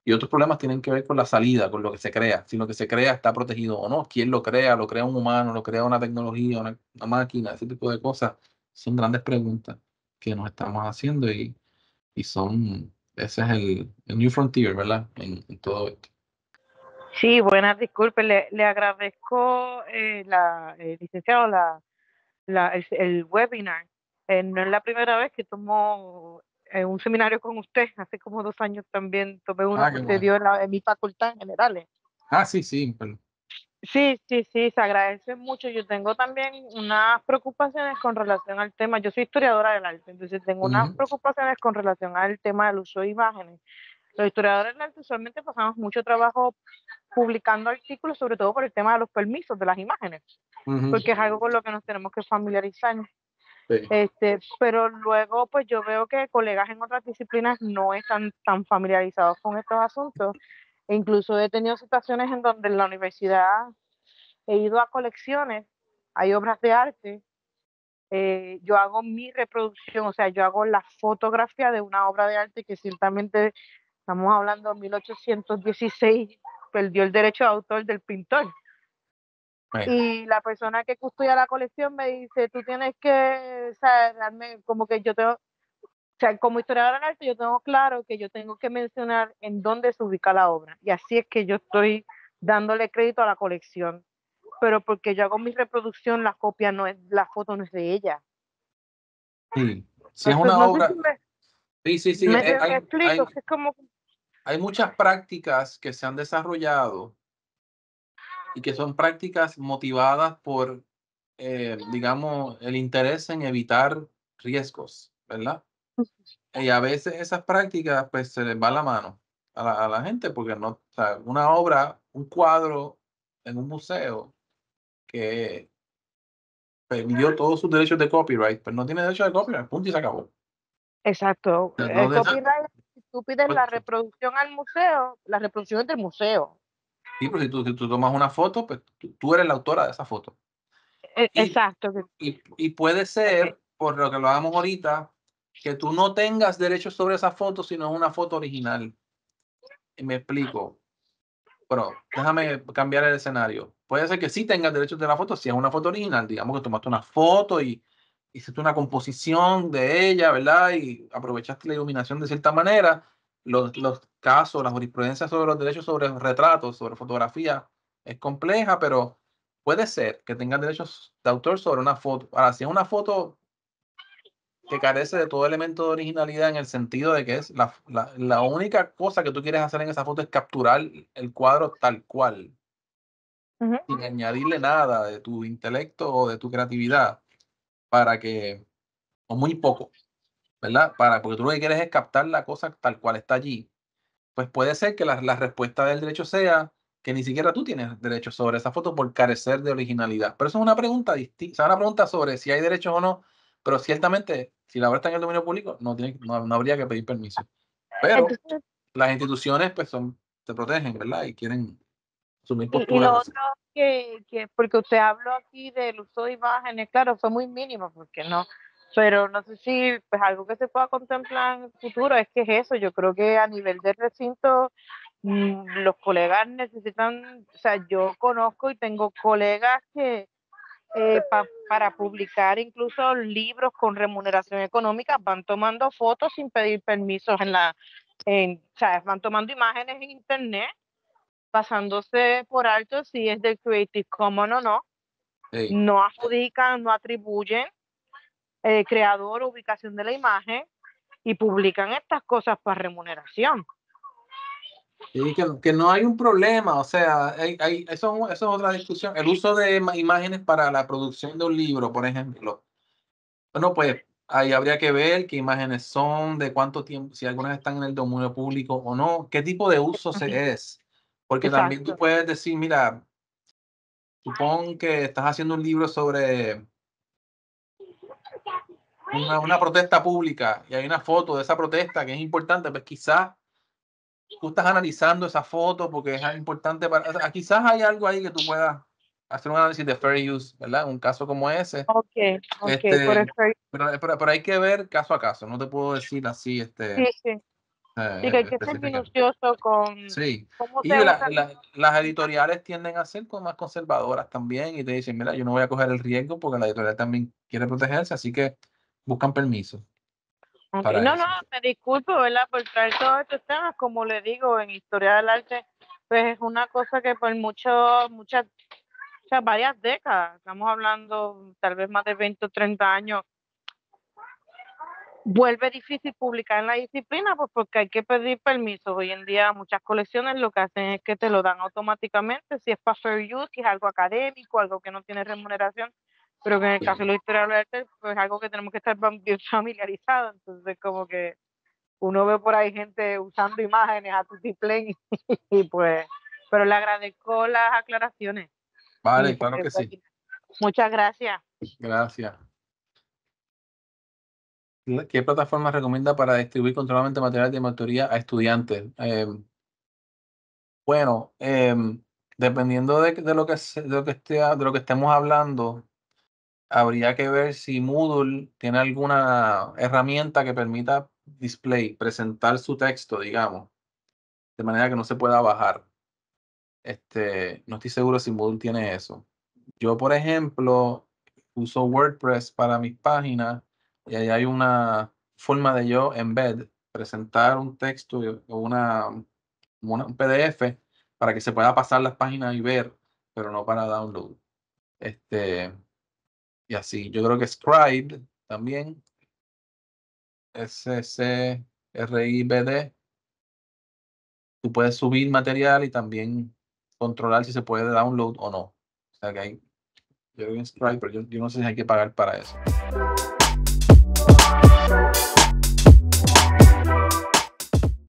Y otros problemas tienen que ver con la salida, con lo que se crea. Si lo que se crea está protegido o no, quién lo crea, lo crea un humano, lo crea una tecnología, una, una máquina, ese tipo de cosas. Son grandes preguntas que nos estamos haciendo y, y son ese es el, New Frontier, ¿verdad? En, todo esto. Sí, buenas disculpe. Le, agradezco, eh, la, eh, licenciado, el, webinar. Eh, no es la primera vez que tomo eh, un seminario con usted. Hace como dos años también tomé uno ah, que usted dio en, mi facultad en generales. Ah, sí, sí, pero Sí, sí, sí, se agradece mucho. Yo tengo también unas preocupaciones con relación al tema. Yo soy historiadora del arte, entonces tengo unas preocupaciones con relación al tema del uso de imágenes. Los historiadores del arte usualmente pasamos mucho trabajo publicando artículos, sobre todo por el tema de los permisos de las imágenes, porque es algo con lo que nos tenemos que familiarizar. Este, pero luego, pues yo veo que colegas en otras disciplinas no están tan familiarizados con estos asuntos e incluso he tenido situaciones en donde en la universidad he ido a colecciones, hay obras de arte, eh, yo hago mi reproducción, o sea, yo hago la fotografía de una obra de arte que ciertamente, estamos hablando de 1816, perdió el derecho de autor del pintor. Y la persona que custodia la colección me dice, tú tienes que, o sea, como que yo tengo, o sea, como historiadora del arte yo tengo claro que yo tengo que mencionar en dónde se ubica la obra y así es que yo estoy dándole crédito a la colección, pero porque yo hago mi reproducción, la copia no es, la foto no es de ella. Sí, si es una obra... sí, sí, sí. Eh, hay, hay muchas prácticas que se han desarrollado y que son prácticas motivadas por, eh, digamos, el interés en evitar riesgos, ¿verdad? Y a veces esas prácticas pues se les va la mano a la, gente porque no, o una obra, un cuadro en un museo que perdió todos sus derechos de copyright, pero pues, no tiene derecho de copyright, punto y se acabó. Exacto. el copyright, si tú pides la reproducción al museo, la reproducción es del museo. Sí, pero si tú, tomas una foto, pues tú, eres la autora de esa foto. E, exacto. Y, y, puede ser, por lo que lo hagamos ahorita, que tú no tengas derechos sobre esa foto sino no es una foto original. Y me explico. Bueno, déjame cambiar el escenario. Puede ser que sí tengas derechos de la foto si es una foto original. Digamos que tomaste una foto y hiciste una composición de ella, ¿verdad? Y aprovechaste la iluminación de cierta manera. Los, los casos, la jurisprudencia sobre los derechos sobre retratos, sobre fotografía, es compleja, pero puede ser que tengas derechos de autor sobre una foto. Ahora, si es una foto que carece de todo elemento de originalidad en el sentido de que es la, única cosa que tú quieres hacer en esa foto es capturar el cuadro tal cual, sin añadirle nada de tu intelecto o de tu creatividad, para que, o muy poco, ¿verdad? Para, porque tú lo que quieres es captar la cosa tal cual está allí. Pues puede ser que la, respuesta del derecho sea que ni siquiera tú tienes derecho sobre esa foto por carecer de originalidad. Pero eso es una pregunta distinta, o una pregunta sobre si hay derecho o no pero ciertamente, si la obra está en el dominio público, no, tiene, no, habría que pedir permiso. Pero las instituciones pues son, se protegen, ¿verdad? Y quieren asumir posturas. Y lo otro que, que, porque usted habló aquí del uso de imágenes, claro, son muy mínimo, porque no, pero no sé si pues algo que se pueda contemplar en el futuro es que es eso, yo creo que a nivel de recinto mm, los colegas necesitan, o sea, yo conozco y tengo colegas que eh, para publicar incluso libros con remuneración económica, van tomando fotos sin pedir permisos en la, en, o sea, van tomando imágenes en internet, pasándose por alto si es de Creative Commons o no. No adjudican, no atribuyen eh, creador ubicación de la imagen y publican estas cosas para remuneración que, no hay un problema, o sea, eso, es otra discusión. El uso de imágenes para la producción de un libro, por ejemplo. Bueno, pues ahí habría que ver qué imágenes son, de cuánto tiempo, si algunas están en el dominio público o no, qué tipo de uso se es. Porque también tú puedes decir, mira, supón que estás haciendo un libro sobre una, una protesta pública y hay una foto de esa protesta que es importante, pues quizás tú estás analizando esa foto porque es importante para... quizás hay algo ahí que tú puedas hacer un análisis de fair use, ¿verdad? Un caso como ese. Ok, ok, este, pero, pero, hay que ver caso a caso, no te puedo decir así, este... Sí, sí. y que hay que ser minucioso con... Sí, y las editoriales tienden a ser más conservadoras también y te dicen, mira, yo no voy a coger el riesgo porque la editorial también quiere protegerse, así que buscan permiso. No, no, me disculpo, ¿verdad? Por traer todos estos temas, como le digo, en historia del arte, pues es una cosa que por mucho, muchas, o sea, varias décadas, estamos hablando tal vez más de 20 o 30 años, vuelve difícil publicar en la disciplina, pues, porque hay que pedir permiso, Hoy en día muchas colecciones lo que hacen es que te lo dan automáticamente, si es para fair use, si es algo académico, algo que no tiene remuneración, pero que en el caso de los historiadores arte, pues es algo que tenemos que estar bien familiarizados. Entonces, como que uno ve por ahí gente usando imágenes a tu y, y pues, pero le agradezco las aclaraciones. Vale, claro que pues, sí. Muchas gracias. Gracias. ¿Qué plataforma recomienda para distribuir controladamente material de mentoría a estudiantes? Em, bueno, em, dependiendo de, lo que, de lo que estemos hablando, habría que ver si Moodle tiene alguna herramienta que permita display, presentar su texto, digamos, de manera que no se pueda bajar. Este, no estoy seguro si Moodle tiene eso. Yo, por ejemplo, uso WordPress para mis páginas y ahí hay una forma de yo embed, presentar un texto o una, un PDF para que se pueda pasar las páginas y ver, pero no para download. Este, y así, yo creo que Scribe también. D Tú puedes subir material y también controlar si se puede download o no. O sea que hay, yo creo que en Scribe, pero yo no sé si hay que pagar para eso.